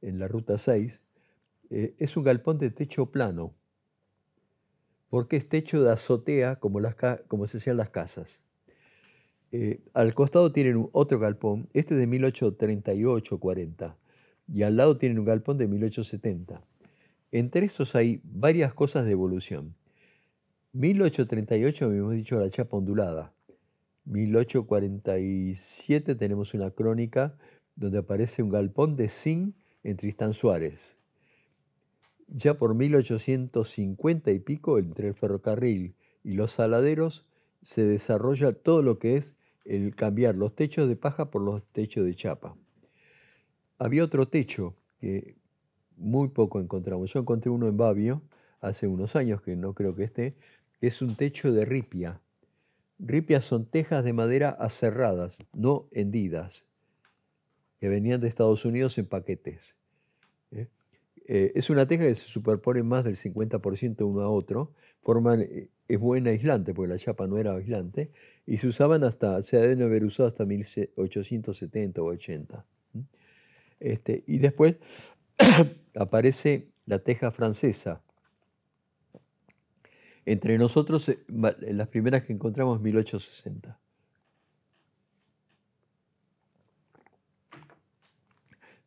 en la ruta 6. Eh, es un galpón de techo plano, porque es techo de azotea como, las, como se hacían las casas. Eh, al costado tienen otro galpón, este de 1838-40, y al lado tienen un galpón de 1870. Entre esos hay varias cosas de evolución. 1838 habíamos dicho la chapa ondulada. 1847 tenemos una crónica donde aparece un galpón de zinc en Tristán Suárez. Ya por 1850 y pico, entre el ferrocarril y los saladeros, se desarrolla todo lo que es el cambiar los techos de paja por los techos de chapa. Había otro techo que muy poco encontramos. Yo encontré uno en Babio hace unos años, que no creo que esté, que es un techo de ripia. Ripias son tejas de madera aserradas, no hendidas, que venían de Estados Unidos en paquetes. Eh, es una teja que se superpone más del 50% uno a otro, forman, eh, es buena aislante, porque la chapa no era aislante, y se usaban hasta, se deben haber usado hasta 1870 o 80. Este, y después aparece la teja francesa. Entre nosotros, eh, las primeras que encontramos 1860.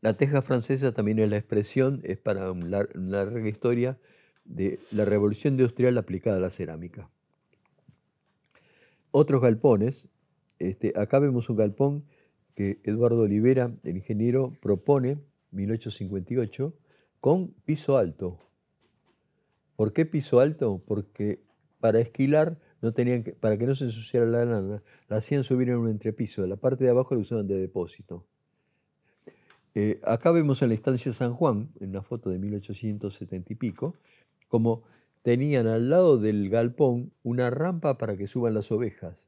La teja francesa también es la expresión, es para una larga historia, de la revolución industrial aplicada a la cerámica. Otros galpones. Este, acá vemos un galpón que Eduardo Olivera, el ingeniero, propone 1858 con piso alto. ¿Por qué piso alto? Porque para esquilar no tenían para que no se ensuciara la lana, la hacían subir en un entrepiso. La parte de abajo la usaban de depósito. Eh, acá vemos en la estancia San Juan, en una foto de 1870 y pico, como tenían al lado del galpón una rampa para que suban las ovejas.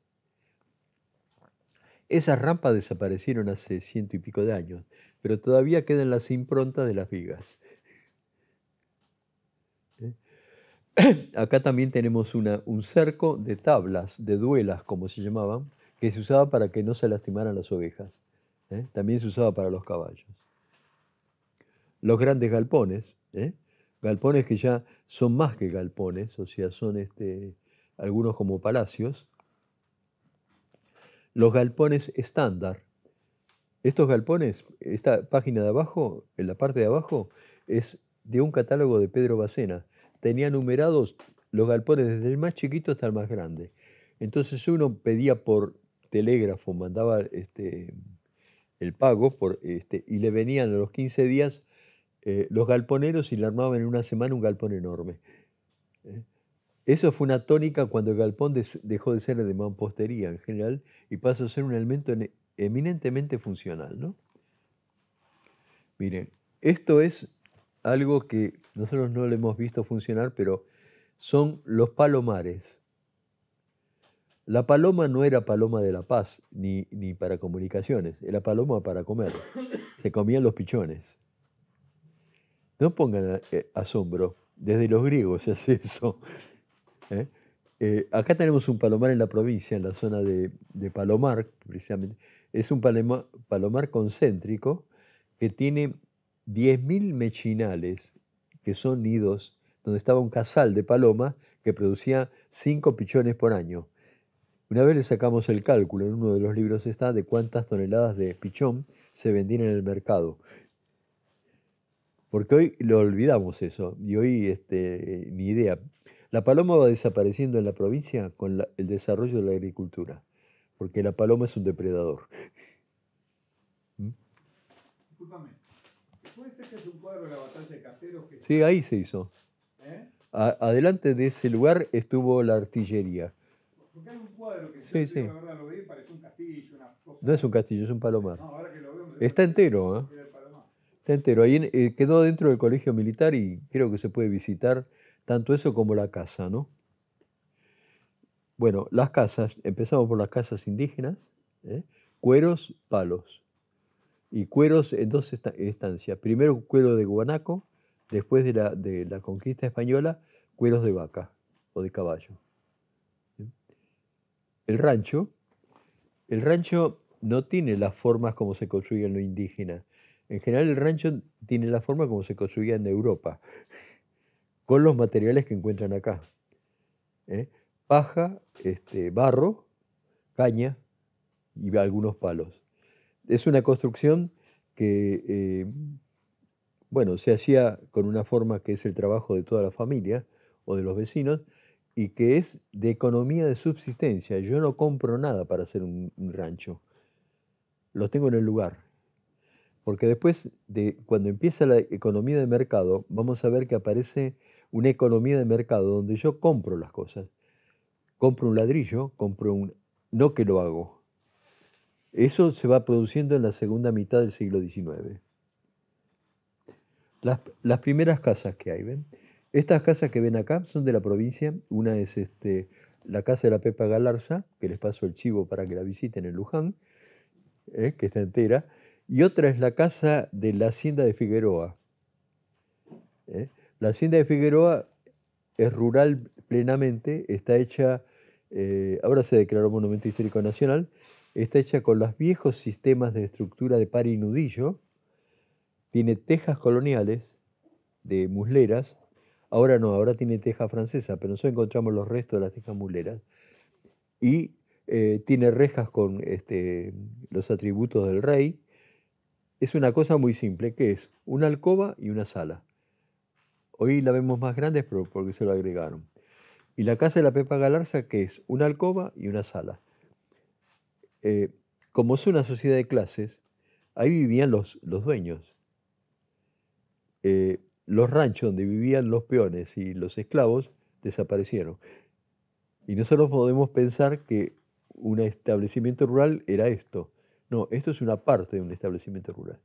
Esas rampas desaparecieron hace ciento y pico de años, pero todavía quedan las improntas de las vigas. Eh, acá también tenemos un cerco de tablas, de duelas, como se llamaban, que se usaba para que no se lastimaran las ovejas. ¿eh? también se usaba para los caballos. Los grandes galpones, ¿eh? galpones que ya son más que galpones, o sea, son este, algunos como palacios. Los galpones estándar. Estos galpones, esta página de abajo, en la parte de abajo, es de un catálogo de Pedro Bacena. Tenía numerados los galpones desde el más chiquito hasta el más grande. Entonces uno pedía por telégrafo, mandaba este, el pago, por, este, y le venían a los 15 días eh, los galponeros y le armaban en una semana un galpón enorme. ¿eh? Eso fue una tónica cuando el galpón dejó de ser de mampostería en general y pasó a ser un elemento eminentemente funcional. ¿no? Miren, esto es algo que nosotros no lo hemos visto funcionar, pero son los palomares. La paloma no era paloma de la paz, ni, ni para comunicaciones, era paloma para comer. Se comían los pichones. No pongan eh, asombro, desde los griegos se hace eso. ¿eh? Eh, acá tenemos un palomar en la provincia, en la zona de, Palomar, precisamente. Es un palomar concéntrico que tiene 10.000 mechinales, que son nidos, donde estaba un casal de palomas que producía 5 pichones por año. Una vez le sacamos el cálculo, en uno de los libros está, de cuántas toneladas de pichón se vendían en el mercado. Porque hoy lo olvidamos eso, y hoy este, ni idea. La paloma va desapareciendo en la provincia con el desarrollo de la agricultura, porque la paloma es un depredador. ¿Mm? Disculpame, es un Sí, ahí se hizo. ¿Eh? adelante de ese lugar estuvo la artillería sí, sí. No es un castillo, es un palomar. Está entero, ¿eh? Está entero. Ahí eh, quedó dentro del colegio militar y creo que se puede visitar tanto eso como la casa, ¿no? Bueno, las casas, empezamos por las casas indígenas, ¿eh? cueros, palos. Y cueros en dos estancias. Primero cuero de guanaco, después de la, de la conquista española, cueros de vaca o de caballo el rancho, el rancho no tiene las formas como se construye los indígenas. En general el rancho tiene la forma como se construía en Europa, con los materiales que encuentran acá. ¿eh? Paja, este, barro, caña y algunos palos. Es una construcción que, eh, bueno, se hacía con una forma que es el trabajo de toda la familia o de los vecinos, y que es de economía de subsistencia. Yo no compro nada para hacer un, rancho. Lo tengo en el lugar. Porque después, de, cuando empieza la economía de mercado, vamos a ver que aparece una economía de mercado donde yo compro las cosas. Compro un ladrillo, compro un... No que lo hago. Eso se va produciendo en la segunda mitad del siglo XIX. Las, las primeras casas que hay, ¿ven? Estas casas que ven acá son de la provincia. Una es este, la casa de la Pepa Galarza, que les paso el chivo para que la visiten en Luján, eh, que está entera. Y otra es la casa de la Hacienda de Figueroa. Eh. La Hacienda de Figueroa es rural plenamente, está hecha, eh, ahora se declaró Monumento Histórico Nacional, está hecha con los viejos sistemas de estructura de par y nudillo, tiene tejas coloniales de musleras, Ahora no, ahora tiene teja francesa, pero nosotros encontramos los restos de las tejas muleras. Y eh, tiene rejas con este, los atributos del rey. Es una cosa muy simple, que es una alcoba y una sala. Hoy la vemos más grande pero porque se lo agregaron. Y la casa de la Pepa Galarza, que es una alcoba y una sala. Eh, como es una sociedad de clases, ahí vivían los, los dueños. Eh, los ranchos donde vivían los peones y los esclavos desaparecieron. Y nosotros podemos pensar que un establecimiento rural era esto. No, esto es una parte de un establecimiento rural.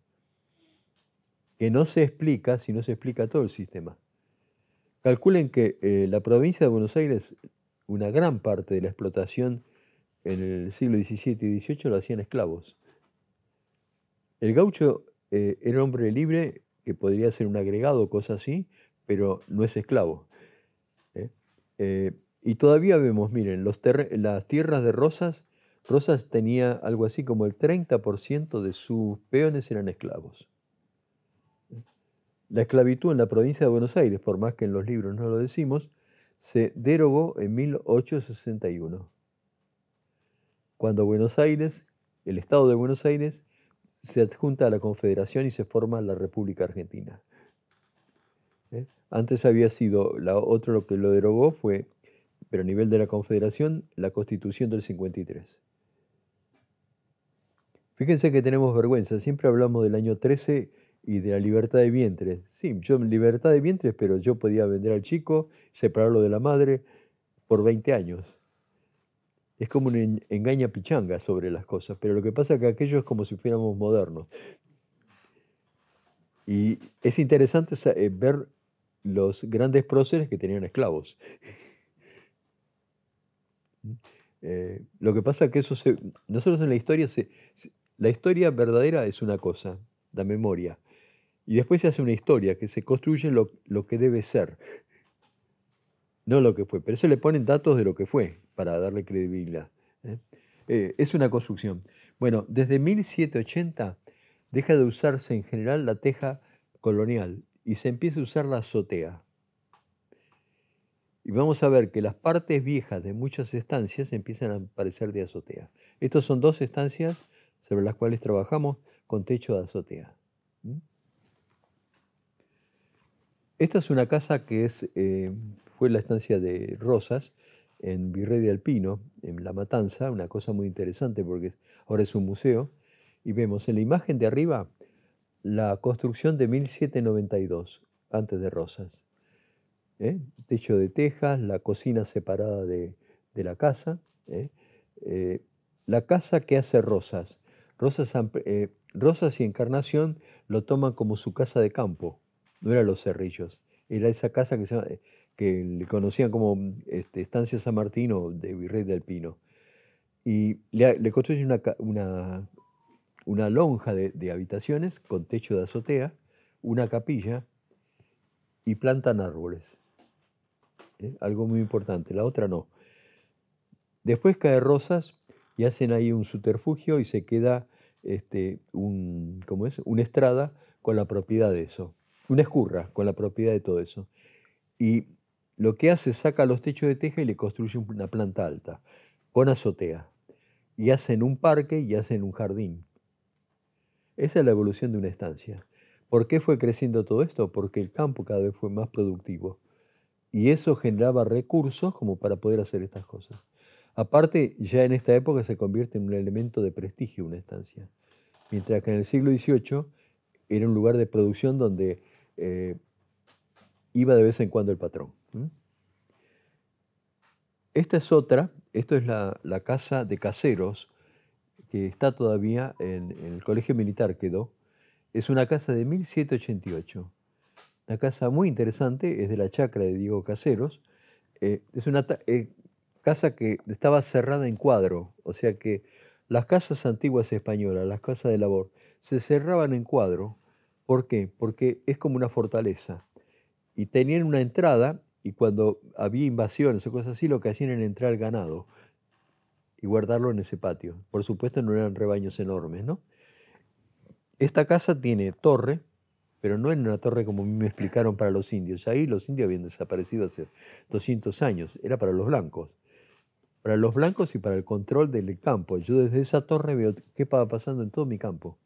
Que no se explica si no se explica todo el sistema. Calculen que eh, la provincia de Buenos Aires, una gran parte de la explotación en el siglo XVII y XVIII lo hacían esclavos. El gaucho eh, era hombre libre que podría ser un agregado, cosa así, pero no es esclavo. ¿eh? Eh, y todavía vemos, miren, las tierras de Rosas, Rosas tenía algo así como el 30% de sus peones eran esclavos. ¿eh? La esclavitud en la provincia de Buenos Aires, por más que en los libros no lo decimos, se derogó en 1861, cuando Buenos Aires, el Estado de Buenos Aires, se adjunta a la Confederación y se forma la República Argentina. ¿eh? Antes había sido, la otro lo que lo derogó fue, pero a nivel de la Confederación, la Constitución del 53. Fíjense que tenemos vergüenza, siempre hablamos del año 13 y de la libertad de vientres. Sí, yo libertad de vientres, pero yo podía vender al chico, separarlo de la madre por 20 años es como una engaña pichanga sobre las cosas, pero lo que pasa es que aquello es como si fuéramos modernos. Y es interesante eh, ver los grandes próceres que tenían esclavos. Eh, lo que pasa es que eso se, nosotros en la historia, la historia verdadera es una cosa, la memoria, y después se hace una historia que se construye lo, lo que debe ser no lo que fue. Pero se le ponen datos de lo que fue para darle credibilidad. ¿eh? Eh, es una construcción. Bueno, desde 1780 deja de usarse en general la teja colonial y se empieza a usar la azotea. Y vamos a ver que las partes viejas de muchas estancias empiezan a aparecer de azotea. Estas son dos estancias sobre las cuales trabajamos con techo de azotea. Esta es una casa que es, eh, fue la estancia de Rosas en Virrey de Alpino, en La Matanza, una cosa muy interesante porque ahora es un museo, y vemos en la imagen de arriba la construcción de 1792, antes de Rosas. ¿eh? Techo de tejas, la cocina separada de, la casa, ¿eh? la casa que hace Rosas, Rosas y Encarnación lo toman como su casa de campo no era Los Cerrillos, era esa casa que, eh, que le conocían como mm, este, Estancia San Martín o de Virrey del Pino. Y le, construyen una, una, lonja de, habitaciones con techo de azotea, una capilla y plantan árboles. ¿eh? Algo muy importante, la otra no. Después caen Rosas y hacen ahí un subterfugio y se queda este, un, es? una estrada con la propiedad de eso una escurra con la propiedad de todo eso. Y lo que hace, saca los techos de teja y le construye una planta alta, con azotea. Y hacen un parque y hacen un jardín. Esa es la evolución de una estancia. ¿Por qué fue creciendo todo esto? Porque el campo cada vez fue más productivo. Y eso generaba recursos como para poder hacer estas cosas. Aparte, ya en esta época se convierte en un elemento de prestigio una estancia. Mientras que en el siglo XVIII era un lugar de producción donde eh, iba de vez en cuando el patrón. Esta es otra, esto es la, casa de caseros que está todavía en, el Colegio Militar, quedó. Es una casa de 1788. Una casa muy interesante, es de la chacra de Diego Caseros. Eh, es una eh, casa que estaba cerrada en cuadro, o sea que las casas antiguas españolas, las casas de labor, se cerraban en cuadro ¿Por qué? Porque es como una fortaleza. Y tenían una entrada y cuando había invasiones o cosas así, lo que hacían era entrar ganado y guardarlo en ese patio. Por supuesto no eran rebaños enormes, ¿no? Esta casa tiene torre, pero no en una torre como me explicaron para los indios. Ahí los indios habían desaparecido hace 200 años, era para los blancos. Para los blancos y para el control del campo. Yo desde esa torre veo qué estaba pasando en todo mi campo.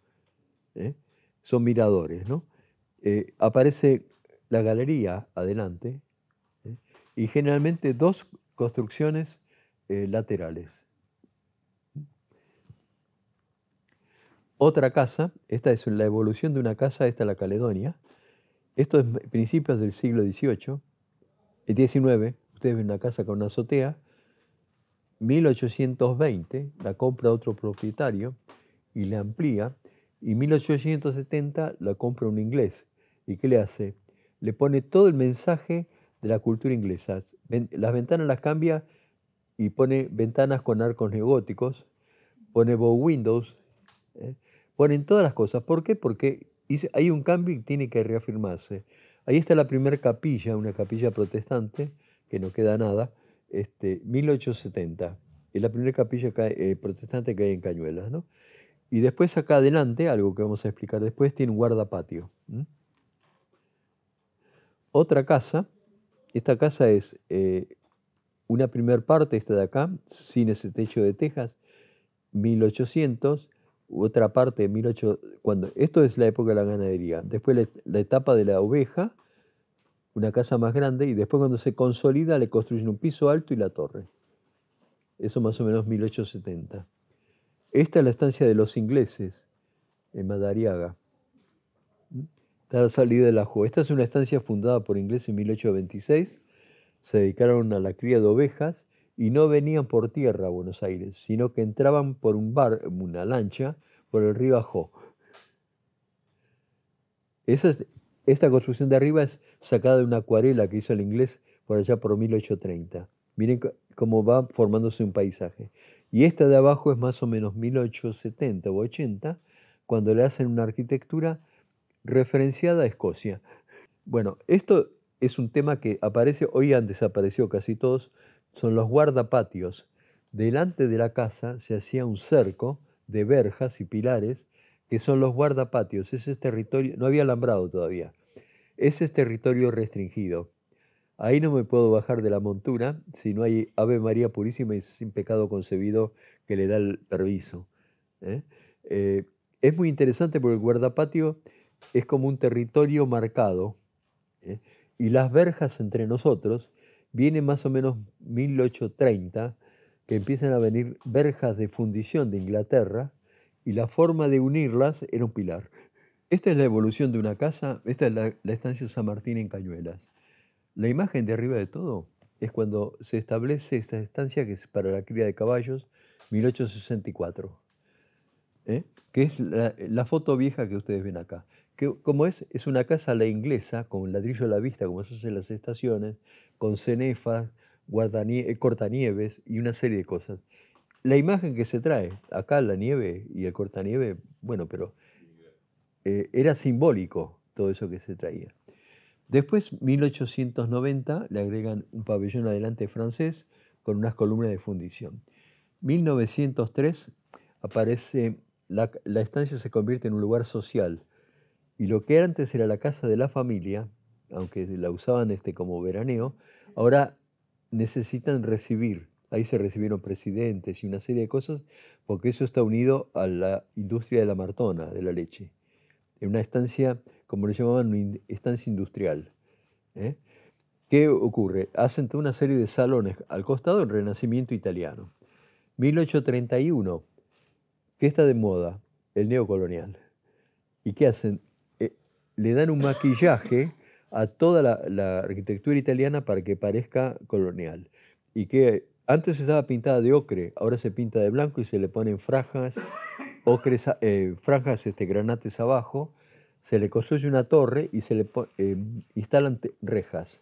¿Eh? son miradores, ¿no? Eh, aparece la galería adelante ¿eh? y generalmente dos construcciones eh, laterales. Otra casa, esta es la evolución de una casa, esta es la Caledonia. Esto es principios del siglo XVIII, XIX. Ustedes ven una casa con una azotea. 1820 la compra otro propietario y la amplía y 1870 la compra un inglés. ¿Y qué le hace? Le pone todo el mensaje de la cultura inglesa. Las ventanas las cambia y pone ventanas con arcos neogóticos, pone bow windows, ¿eh? ponen todas las cosas. ¿Por qué? Porque hay un cambio y tiene que reafirmarse. Ahí está la primera capilla, una capilla protestante, que no queda nada, este, 1870. Es la primera capilla eh, protestante que hay en Cañuelas, ¿no? Y después acá adelante, algo que vamos a explicar después, tiene un guardapatio. Otra casa, esta casa es eh, una primer parte, esta de acá, sin ese techo de tejas, 1800, otra parte, cuando, esto es la época de la ganadería, después la, la etapa de la oveja, una casa más grande, y después cuando se consolida le construyen un piso alto y la torre. Eso más o menos 1870. Esta es la estancia de los ingleses en Madariaga. Está la salida del ajo. Esta es una estancia fundada por ingleses en 1826. Se dedicaron a la cría de ovejas y no venían por tierra a Buenos Aires, sino que entraban por un bar, una lancha, por el río Ajó. Esa esta construcción de arriba es sacada de una acuarela que hizo el inglés por allá por 1830. Miren cómo va formándose un paisaje. Y esta de abajo es más o menos 1870 o 80, cuando le hacen una arquitectura referenciada a Escocia. Bueno, esto es un tema que aparece, hoy han desaparecido casi todos, son los guardapatios. Delante de la casa se hacía un cerco de verjas y pilares, que son los guardapatios. Ese es territorio, no había alambrado todavía. Ese es territorio restringido. Ahí no me puedo bajar de la montura si no hay Ave María Purísima y sin pecado concebido que le da el permiso. ¿eh? Eh, es muy interesante porque el guardapatio es como un territorio marcado ¿eh? y las verjas entre nosotros vienen más o menos 1830, que empiezan a venir verjas de fundición de Inglaterra y la forma de unirlas era un pilar. Esta es la evolución de una casa, esta es la, la estancia San Martín en Cañuelas. La imagen de arriba de todo es cuando se establece esta estancia que es para la cría de caballos, 1864, ¿eh? que es la, foto vieja que ustedes ven acá. Que, como es, es una casa a la inglesa, con ladrillo a la vista, como se hace en las estaciones, con cenefas, eh, cortanieves y una serie de cosas. La imagen que se trae, acá la nieve y el cortanieve, bueno, pero eh, era simbólico todo eso que se traía. Después, 1890, le agregan un pabellón adelante francés con unas columnas de fundición. 1903 aparece, la, estancia se convierte en un lugar social y lo que antes era la casa de la familia, aunque la usaban este como veraneo, ahora necesitan recibir. Ahí se recibieron presidentes y una serie de cosas, porque eso está unido a la industria de la martona, de la leche en una estancia, como le llamaban, una estancia industrial. ¿eh? ¿Qué ocurre? Hacen toda una serie de salones al costado del Renacimiento italiano. 1831, ¿qué está de moda? El neocolonial. ¿Y qué hacen? Eh, le dan un maquillaje a toda la, la, arquitectura italiana para que parezca colonial. Y que antes estaba pintada de ocre, ahora se pinta de blanco y se le ponen frajas ocres, eh, franjas este, granates abajo, se le construye una torre y se le eh, instalan rejas,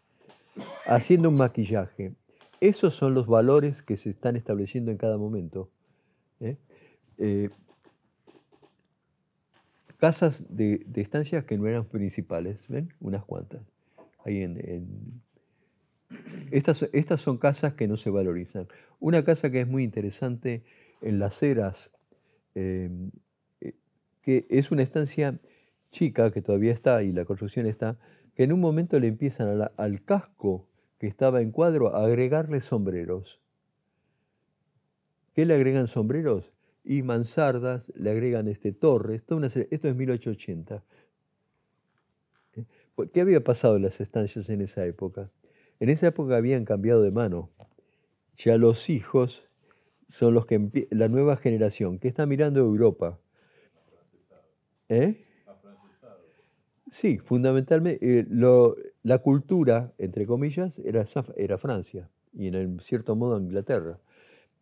haciendo un maquillaje. Esos son los valores que se están estableciendo en cada momento. ¿eh? casas de, estancias que no eran principales, ¿ven? Unas cuantas. Ahí estas, estas, son casas que no se valorizan. Una casa que es muy interesante en las eras Em, eh, que es una estancia chica que todavía está y la construcción está, que en un momento le empiezan al casco que estaba en cuadro a agregarle sombreros. ¿Qué le agregan sombreros? Y mansardas, le agregan este, torre esto es 1880. Eh, pues, ¿Qué había pasado en las estancias en esa época? En esa época habían cambiado de mano. Ya los hijos son los que la nueva generación que está mirando Europa. ¿Eh? Sí, fundamentalmente eh, la cultura, entre comillas, era, era Francia y en cierto modo Inglaterra.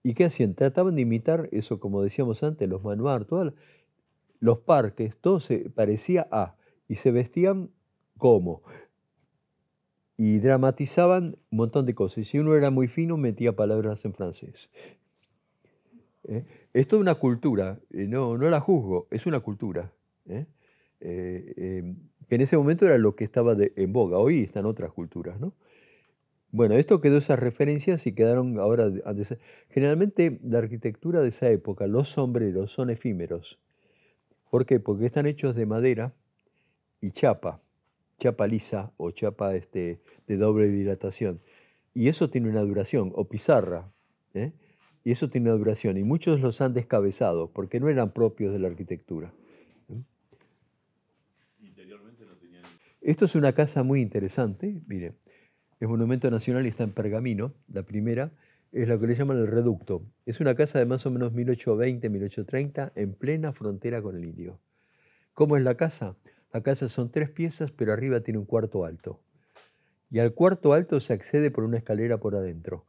¿Y qué hacían? Trataban de imitar eso, como decíamos antes, los manuar, los parques, todo se parecía a, y se vestían como. Y dramatizaban un montón de cosas. Y si uno era muy fino, metía palabras en francés. ¿eh? Esto es una cultura, no, no la juzgo, es una cultura. ¿eh? Eh, em, que en ese momento era lo que estaba en boga, hoy están otras culturas. Bueno, esto quedó esas referencias y quedaron ahora... Generalmente la arquitectura de esa época, los sombreros son efímeros. ¿Por qué? Porque están hechos de madera y chapa, chapa lisa o chapa este, de doble dilatación. Y eso tiene una duración, o pizarra. ¿eh? Y eso tiene una duración. Y muchos los han descabezado porque no eran propios de la arquitectura. Esto es una casa muy interesante. Mire, es Monumento Nacional y está en Pergamino. La primera es lo que le llaman el reducto. Es una casa de más o menos 1820, 1830, en plena frontera con el Indio. ¿Cómo es la casa? La casa son tres piezas, pero arriba tiene un cuarto alto. Y al cuarto alto se accede por una escalera por adentro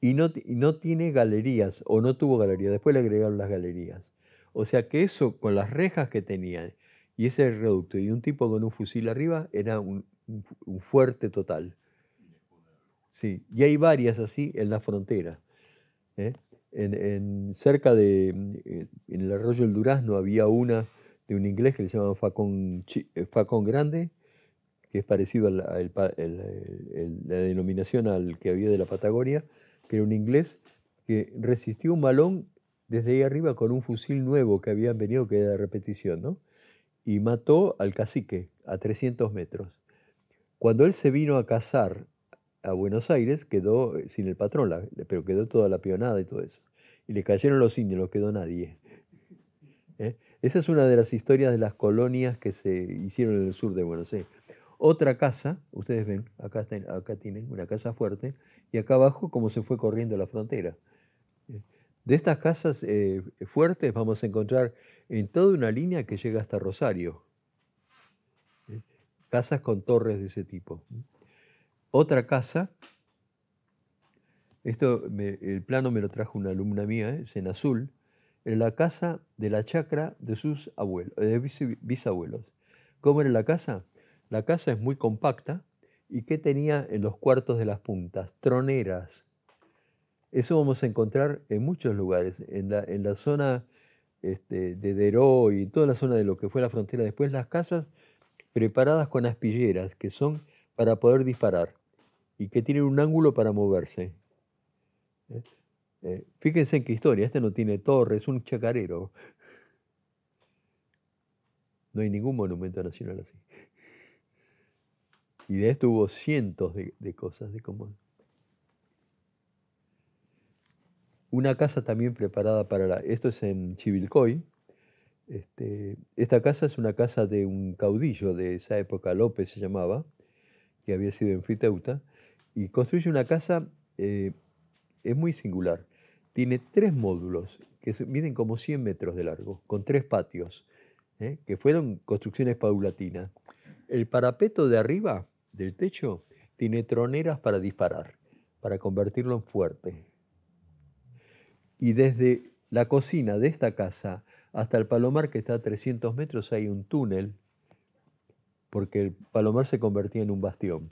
y no, no tiene galerías o no tuvo galerías, después le agregaron las galerías. O sea que eso, con las rejas que tenían y ese reducto y un tipo con un fusil arriba, era un, fuerte total. Sí, y hay varias así en la frontera. ¿eh? En, cerca de, mm, eh, en el arroyo el Durazno había una de un inglés que le llamaban Facón, eh, Grande, que es parecido a la, la denominación al que había de la Patagonia, que era un inglés, que resistió un balón desde ahí arriba con un fusil nuevo que habían venido, que era de repetición, ¿no? Y mató al cacique a 300 metros. Cuando él se vino a cazar a Buenos Aires, quedó eh, sin el patrón, pero quedó toda la peonada y todo eso. Y le cayeron los indios, no quedó nadie. ¿Eh? Esa es una de las historias de las colonias que se hicieron en el sur de Buenos Aires otra casa, ustedes ven, acá, acá tienen una casa fuerte, y acá abajo como se fue corriendo la frontera. Eh, de estas casas eh, fuertes vamos a encontrar en toda una línea que llega hasta Rosario, eh, casas con torres de ese tipo. Otra casa, esto el plano me lo trajo una alumna mía, es en azul, en la casa de la chacra de sus abuelos, de bisabuelos. ¿Cómo era la casa? La casa es muy compacta y ¿qué tenía en los cuartos de las puntas? Troneras. Eso vamos a encontrar en muchos lugares. En la, zona este, de Deró y toda la zona de lo que fue la frontera después, las casas preparadas con aspilleras que son para poder disparar y que tienen un ángulo para moverse. ¿Eh? Eh, fíjense en qué historia, este no tiene torre, es un chacarero. No hay ningún monumento nacional así. Y de esto hubo cientos de, cosas de común. Una casa también preparada para Esto es en Chivilcoy. Este, esta casa es una casa de un caudillo de esa época, López se llamaba, que había sido en Fiteuta. y construye una casa, eh, es muy singular. Tiene tres módulos que miden como 100 metros de largo, con tres patios, eh, que fueron construcciones paulatinas. El parapeto de arriba del techo tiene troneras para disparar, para convertirlo en fuerte. Y desde la cocina de esta casa hasta el palomar que está a 300 metros hay un túnel, porque el palomar se convertía en un bastión.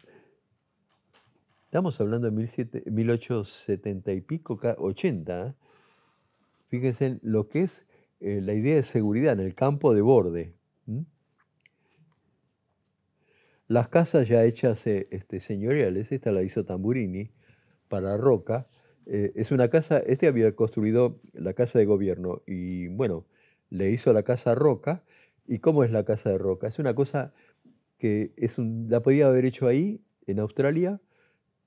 Estamos hablando de 1870 y pico, 80. ¿eh? Fíjense lo que es eh, la idea de seguridad en el campo de borde. Las casas ya hechas eh, este, señoriales, esta la hizo Tamburini para Roca. Eh, es una casa, este había construido la casa de gobierno y bueno, le hizo la casa Roca. ¿Y cómo es la casa de Roca? Es una cosa que es un, la podía haber hecho ahí, en Australia,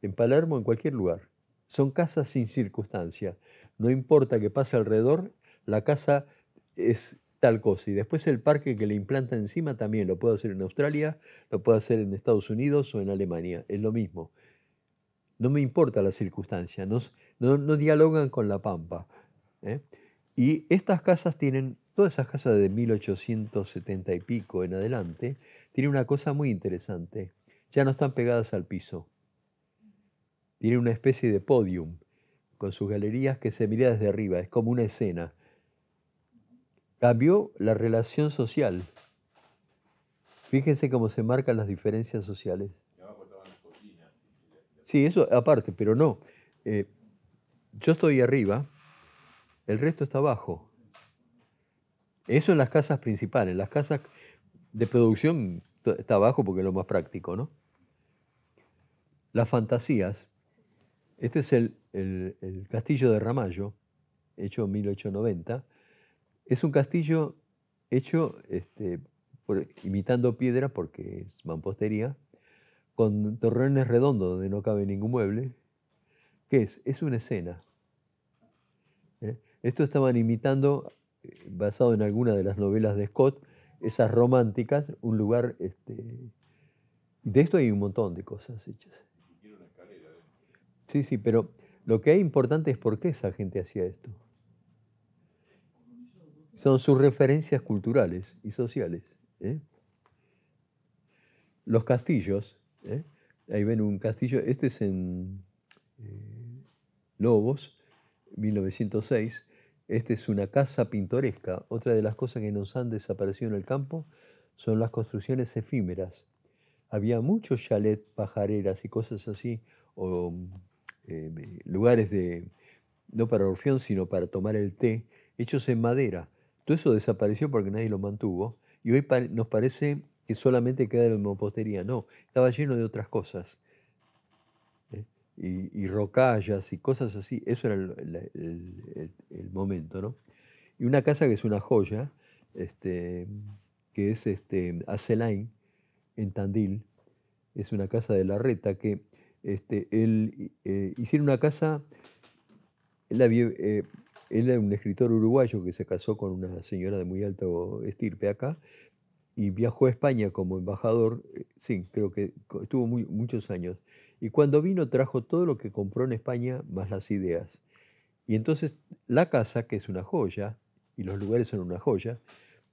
en Palermo, en cualquier lugar. Son casas sin circunstancia. No importa que pase alrededor, la casa es tal cosa. Y después el parque que le implanta encima también lo puedo hacer en Australia, lo puedo hacer en Estados Unidos o en Alemania. Es lo mismo. No me importa la circunstancia, no, no, dialogan con la pampa. ¿eh? Y estas casas tienen, todas esas casas de 1870 y pico en adelante, tienen una cosa muy interesante. Ya no están pegadas al piso. Tienen una especie de podium con sus galerías que se mira desde arriba. Es como una escena Cambió la relación social. Fíjense cómo se marcan las diferencias sociales. Sí, eso aparte, pero no. Eh, yo estoy arriba, el resto está abajo. Eso en las casas principales, las casas de producción está abajo porque es lo más práctico, ¿no? Las fantasías. Este es el, el castillo de Ramallo, hecho en 1890 es un castillo hecho este, imitando piedra, porque es mampostería, con torreones redondos donde no cabe ningún mueble. ¿Qué es? Es una escena. ¿eh? Esto estaban imitando, eh, basado en alguna de las novelas de Scott, esas románticas, un lugar... Este, de esto hay un montón de cosas hechas. ¿eh? Sí, sí, pero lo que es importante es por qué esa gente hacía esto son sus referencias culturales y sociales. ¿eh? Los castillos, ¿eh? ahí ven un castillo, este es en eh, Lobos, 1906, esta es una casa pintoresca. Otra de las cosas que nos han desaparecido en el campo son las construcciones efímeras. Había muchos chalets pajareras y cosas así, o lugares de, no para orfeón, sino para tomar el té, hechos en madera. Todo eso desapareció porque nadie lo mantuvo y hoy nos parece que solamente queda la mampostería. No, estaba lleno de otras cosas. ¿eh? Y, rocallas y cosas así. Eso era el, momento, ¿no? Y una casa que es una joya, este, que es este, Acelain, en Tandil. Es una casa de la reta que este, él, eh, hicieron una casa, la, eh, él era un escritor uruguayo que se casó con una señora de muy alto estirpe acá y viajó a España como embajador, eh, sí, creo que estuvo muchos años. Y cuando vino trajo todo lo que compró en España, más las ideas. Y entonces la casa, que es una joya, y los lugares son una joya,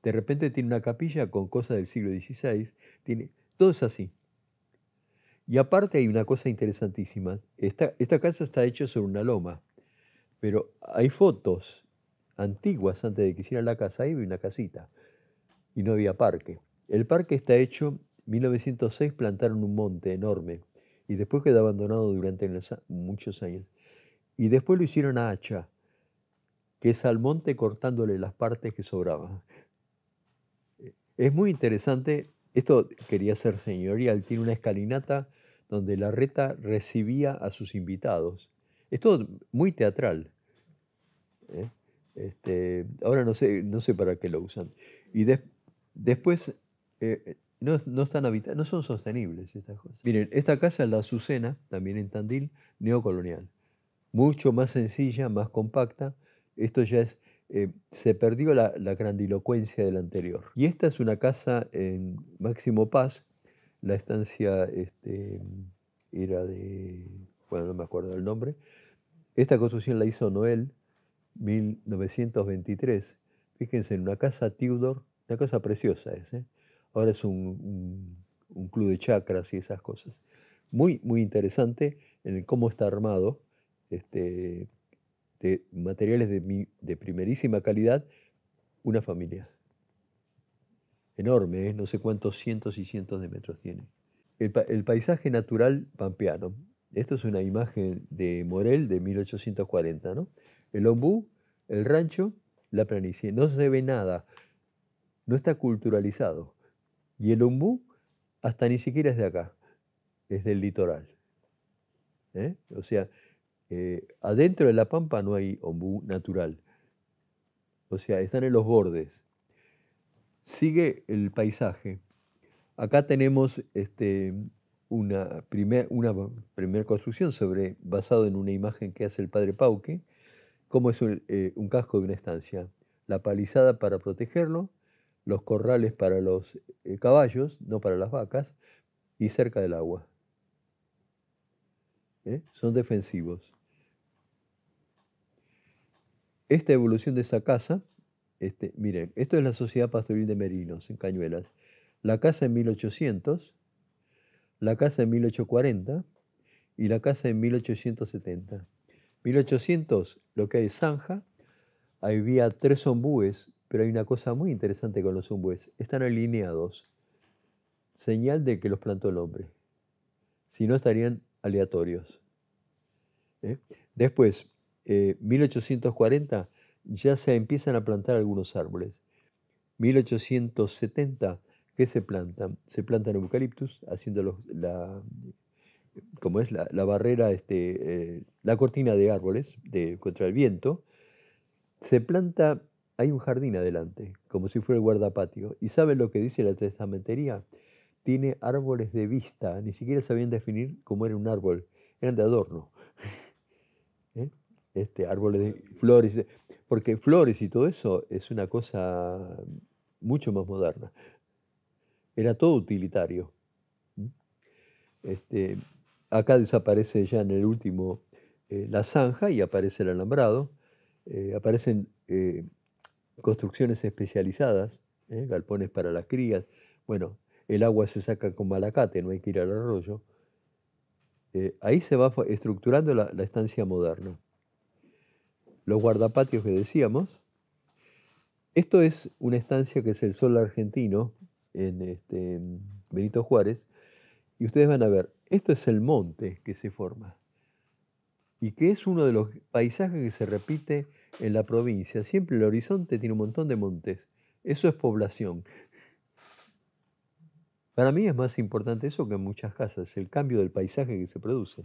de repente tiene una capilla con cosas del siglo XVI, tiene, todo es así. Y aparte hay una cosa interesantísima, esta casa está hecha sobre una loma, pero hay fotos antiguas antes de que hiciera la casa, ahí había una casita y no había parque. El parque está hecho, en 1906 plantaron un monte enorme y después quedó abandonado durante muchos años. Y después lo hicieron a hacha, que es al monte cortándole las partes que sobraban. Es muy interesante, esto quería ser señorial, tiene una escalinata donde la reta recibía a sus invitados. Es todo muy teatral. ¿eh? Este, ahora no sé, no sé para qué lo usan. Y después, eh, no, no, están no son sostenibles estas cosas. Miren, esta casa, la Azucena, también en Tandil, neocolonial. Mucho más sencilla, más compacta. Esto ya es, eh, se perdió la, la, grandilocuencia del anterior. Y esta es una casa en Máximo Paz, la estancia este, era de, bueno, no me acuerdo el nombre. Esta construcción la hizo Noel, 1923. Fíjense, en una casa Tudor, una casa preciosa es, ¿eh? ahora es un, club de chacras y esas cosas. Muy, muy interesante en cómo está armado, este, de materiales de, primerísima calidad, una familia. Enorme, ¿eh? no sé cuántos cientos y cientos de metros tiene. El, el paisaje natural pampeano. Esto es una imagen de Morel de 1840, ¿no? el ombú, el rancho, la planicie. No se ve nada, no está culturalizado. Y el ombú hasta ni siquiera es de acá, es del litoral. ¿Eh? O sea, eh, adentro de la pampa no hay ombú natural. O sea, están en los bordes. Sigue el paisaje. Acá tenemos este, una primera construcción sobre, basado en una imagen que hace el padre Pauque, como es eh, un, casco de una estancia, la palizada para protegerlo, los corrales para los eh, caballos, no para las vacas, y cerca del agua. ¿Eh? Son defensivos. Esta evolución de esa casa, este, miren, esto es la Sociedad Pastoril de Merinos, en Cañuelas. La casa en 1800, la casa en 1840 y la casa en 1870. 1800, lo que hay zanja, había tres ombúes, pero hay una cosa muy interesante con los ombúes, están alineados, señal de que los plantó el hombre, si no estarían aleatorios. ¿Eh? Después, 1840, eh, ya se empiezan a plantar algunos árboles. 1870, ¿qué se plantan? Se plantan eucaliptus, haciendo los, la, como es la, la barrera, este, eh, la cortina de árboles de, contra el viento, se planta, hay un jardín adelante, como si fuera el guardapatio. ¿Y saben lo que dice la testamentería? Tiene árboles de vista, ni siquiera sabían definir cómo era un árbol, eran de adorno. ¿eh? Este, árboles de flores, eh, porque flores y todo eso es una cosa mucho más moderna. Era todo utilitario. Este, acá desaparece ya en el último eh, la zanja y aparece el alambrado, eh, aparecen eh, construcciones especializadas, galpones para las crías, bueno, el agua se saca con malacate, no hay que ir al arroyo. ahí se va estructurando la, estancia moderna. Los guardapatios que decíamos, esto es una estancia que es el sol argentino en este, Benito Juárez, y ustedes van a ver, esto es el monte que se forma y que es uno de los paisajes que se repite en la provincia. Siempre el horizonte tiene un montón de montes. Eso es población. Para mí es más importante eso que en muchas casas, el cambio del paisaje que se produce,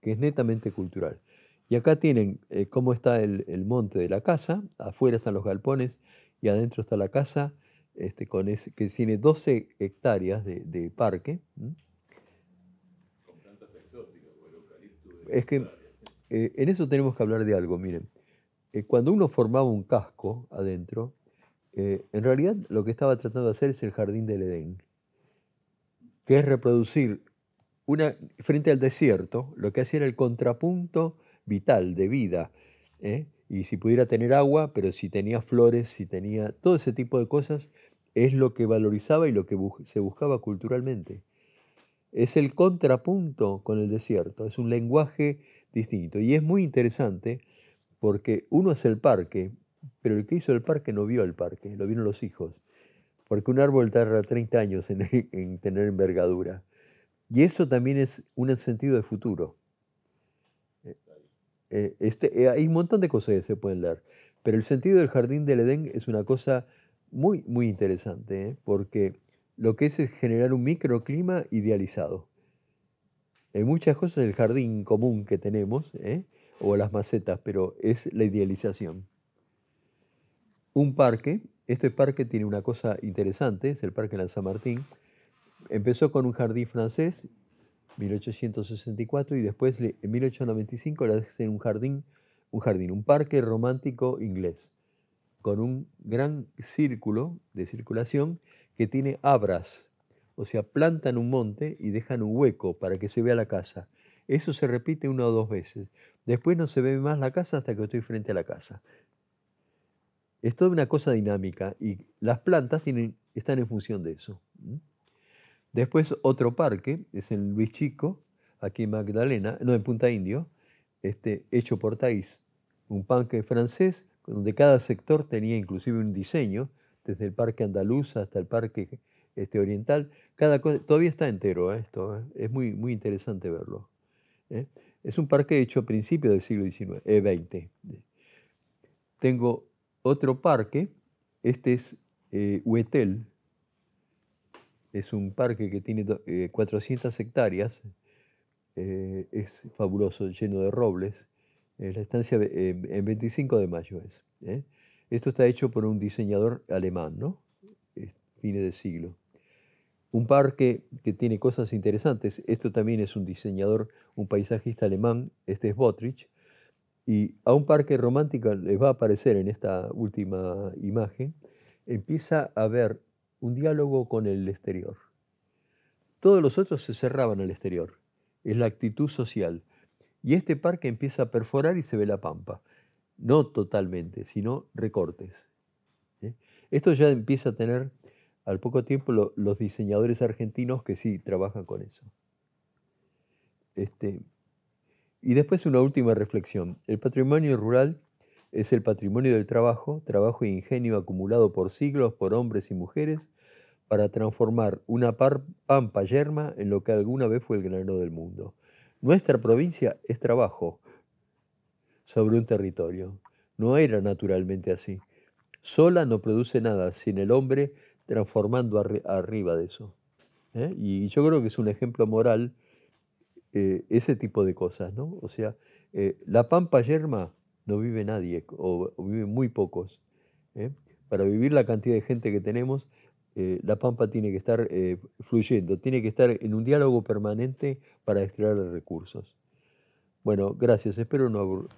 que es netamente cultural. Y acá tienen eh, cómo está el, monte de la casa, afuera están los galpones y adentro está la casa, este, con que tiene 12 hectáreas de, parque. es que eh, en eso tenemos que hablar de algo, miren. Eh, cuando uno formaba un casco adentro, eh, en realidad lo que estaba tratando de hacer es el jardín del Edén, que es reproducir una, frente al desierto, lo que hacía era el contrapunto vital de vida. Y si pudiera tener agua, pero si tenía flores, si tenía todo ese tipo de cosas, es lo que valorizaba y lo que se buscaba culturalmente es el contrapunto con el desierto, es un lenguaje distinto. Y es muy interesante porque uno es el parque, pero el que hizo el parque no vio el parque, lo vieron los hijos, porque un árbol tarda 30 años en, tener envergadura. Y eso también es un sentido de futuro. Eh, eh, este, eh, hay un montón de cosas que se pueden leer, pero el sentido del jardín del Edén es una cosa muy, muy interesante, porque lo que es, es generar un microclima idealizado. Hay muchas cosas el jardín común que tenemos, ¿eh? o las macetas, pero es la idealización. Un parque, este parque tiene una cosa interesante, es el Parque de la San Martín. Empezó con un jardín francés, 1864, y después en 1895 le hacen un jardín, un jardín, un parque romántico inglés, con un gran círculo de circulación que tiene abras, o sea, plantan un monte y dejan un hueco para que se vea la casa. Eso se repite una o dos veces. Después no se ve más la casa hasta que estoy frente a la casa. Es toda una cosa dinámica y las plantas están en función de eso. Después otro parque, es el Luis Chico, aquí en Magdalena, no, en Punta Indio, este, hecho por Thais, un parque francés donde cada sector tenía inclusive un diseño desde el Parque Andaluz hasta el Parque este, Oriental. Cada todavía está entero ¿eh? esto, ¿eh? es muy, muy interesante verlo. ¿eh? Es un parque hecho a principios del siglo XIX, eh, XX. Tengo otro parque, este es Huetel, es un parque que tiene 400 hectáreas, es fabuloso, lleno de robles, la estancia en 25 de mayo es. Esto está hecho por un diseñador alemán, ¿no? Fines de siglo. Un parque que tiene cosas interesantes. Esto también es un diseñador, un paisajista alemán, este es Botrich. Y a un parque romántico les va a aparecer en esta última imagen, empieza a haber un diálogo con el exterior. Todos los otros se cerraban al exterior. Es la actitud social. Y este parque empieza a perforar y se ve la pampa no totalmente, sino recortes. ¿eh? Esto ya empieza a tener al poco tiempo los diseñadores argentinos que sí trabajan con eso. Este, y después una última reflexión. El patrimonio rural es el patrimonio del trabajo, trabajo e ingenio acumulado por siglos por hombres y mujeres para transformar una pampa yerma en lo que alguna vez fue el granero del mundo. Nuestra provincia es trabajo, sobre un territorio. No era naturalmente así. Sola no produce nada, sin el hombre transformando arriba de eso. ¿eh? Y yo creo que es un ejemplo moral eh, ese tipo de cosas, ¿no? O sea, eh, la pampa yerma no vive nadie, o, vive viven muy pocos. Para vivir la cantidad de gente que tenemos, la pampa tiene que estar fluyendo, tiene que estar en un diálogo permanente para extraer recursos. Bueno, gracias. Espero no aburrir.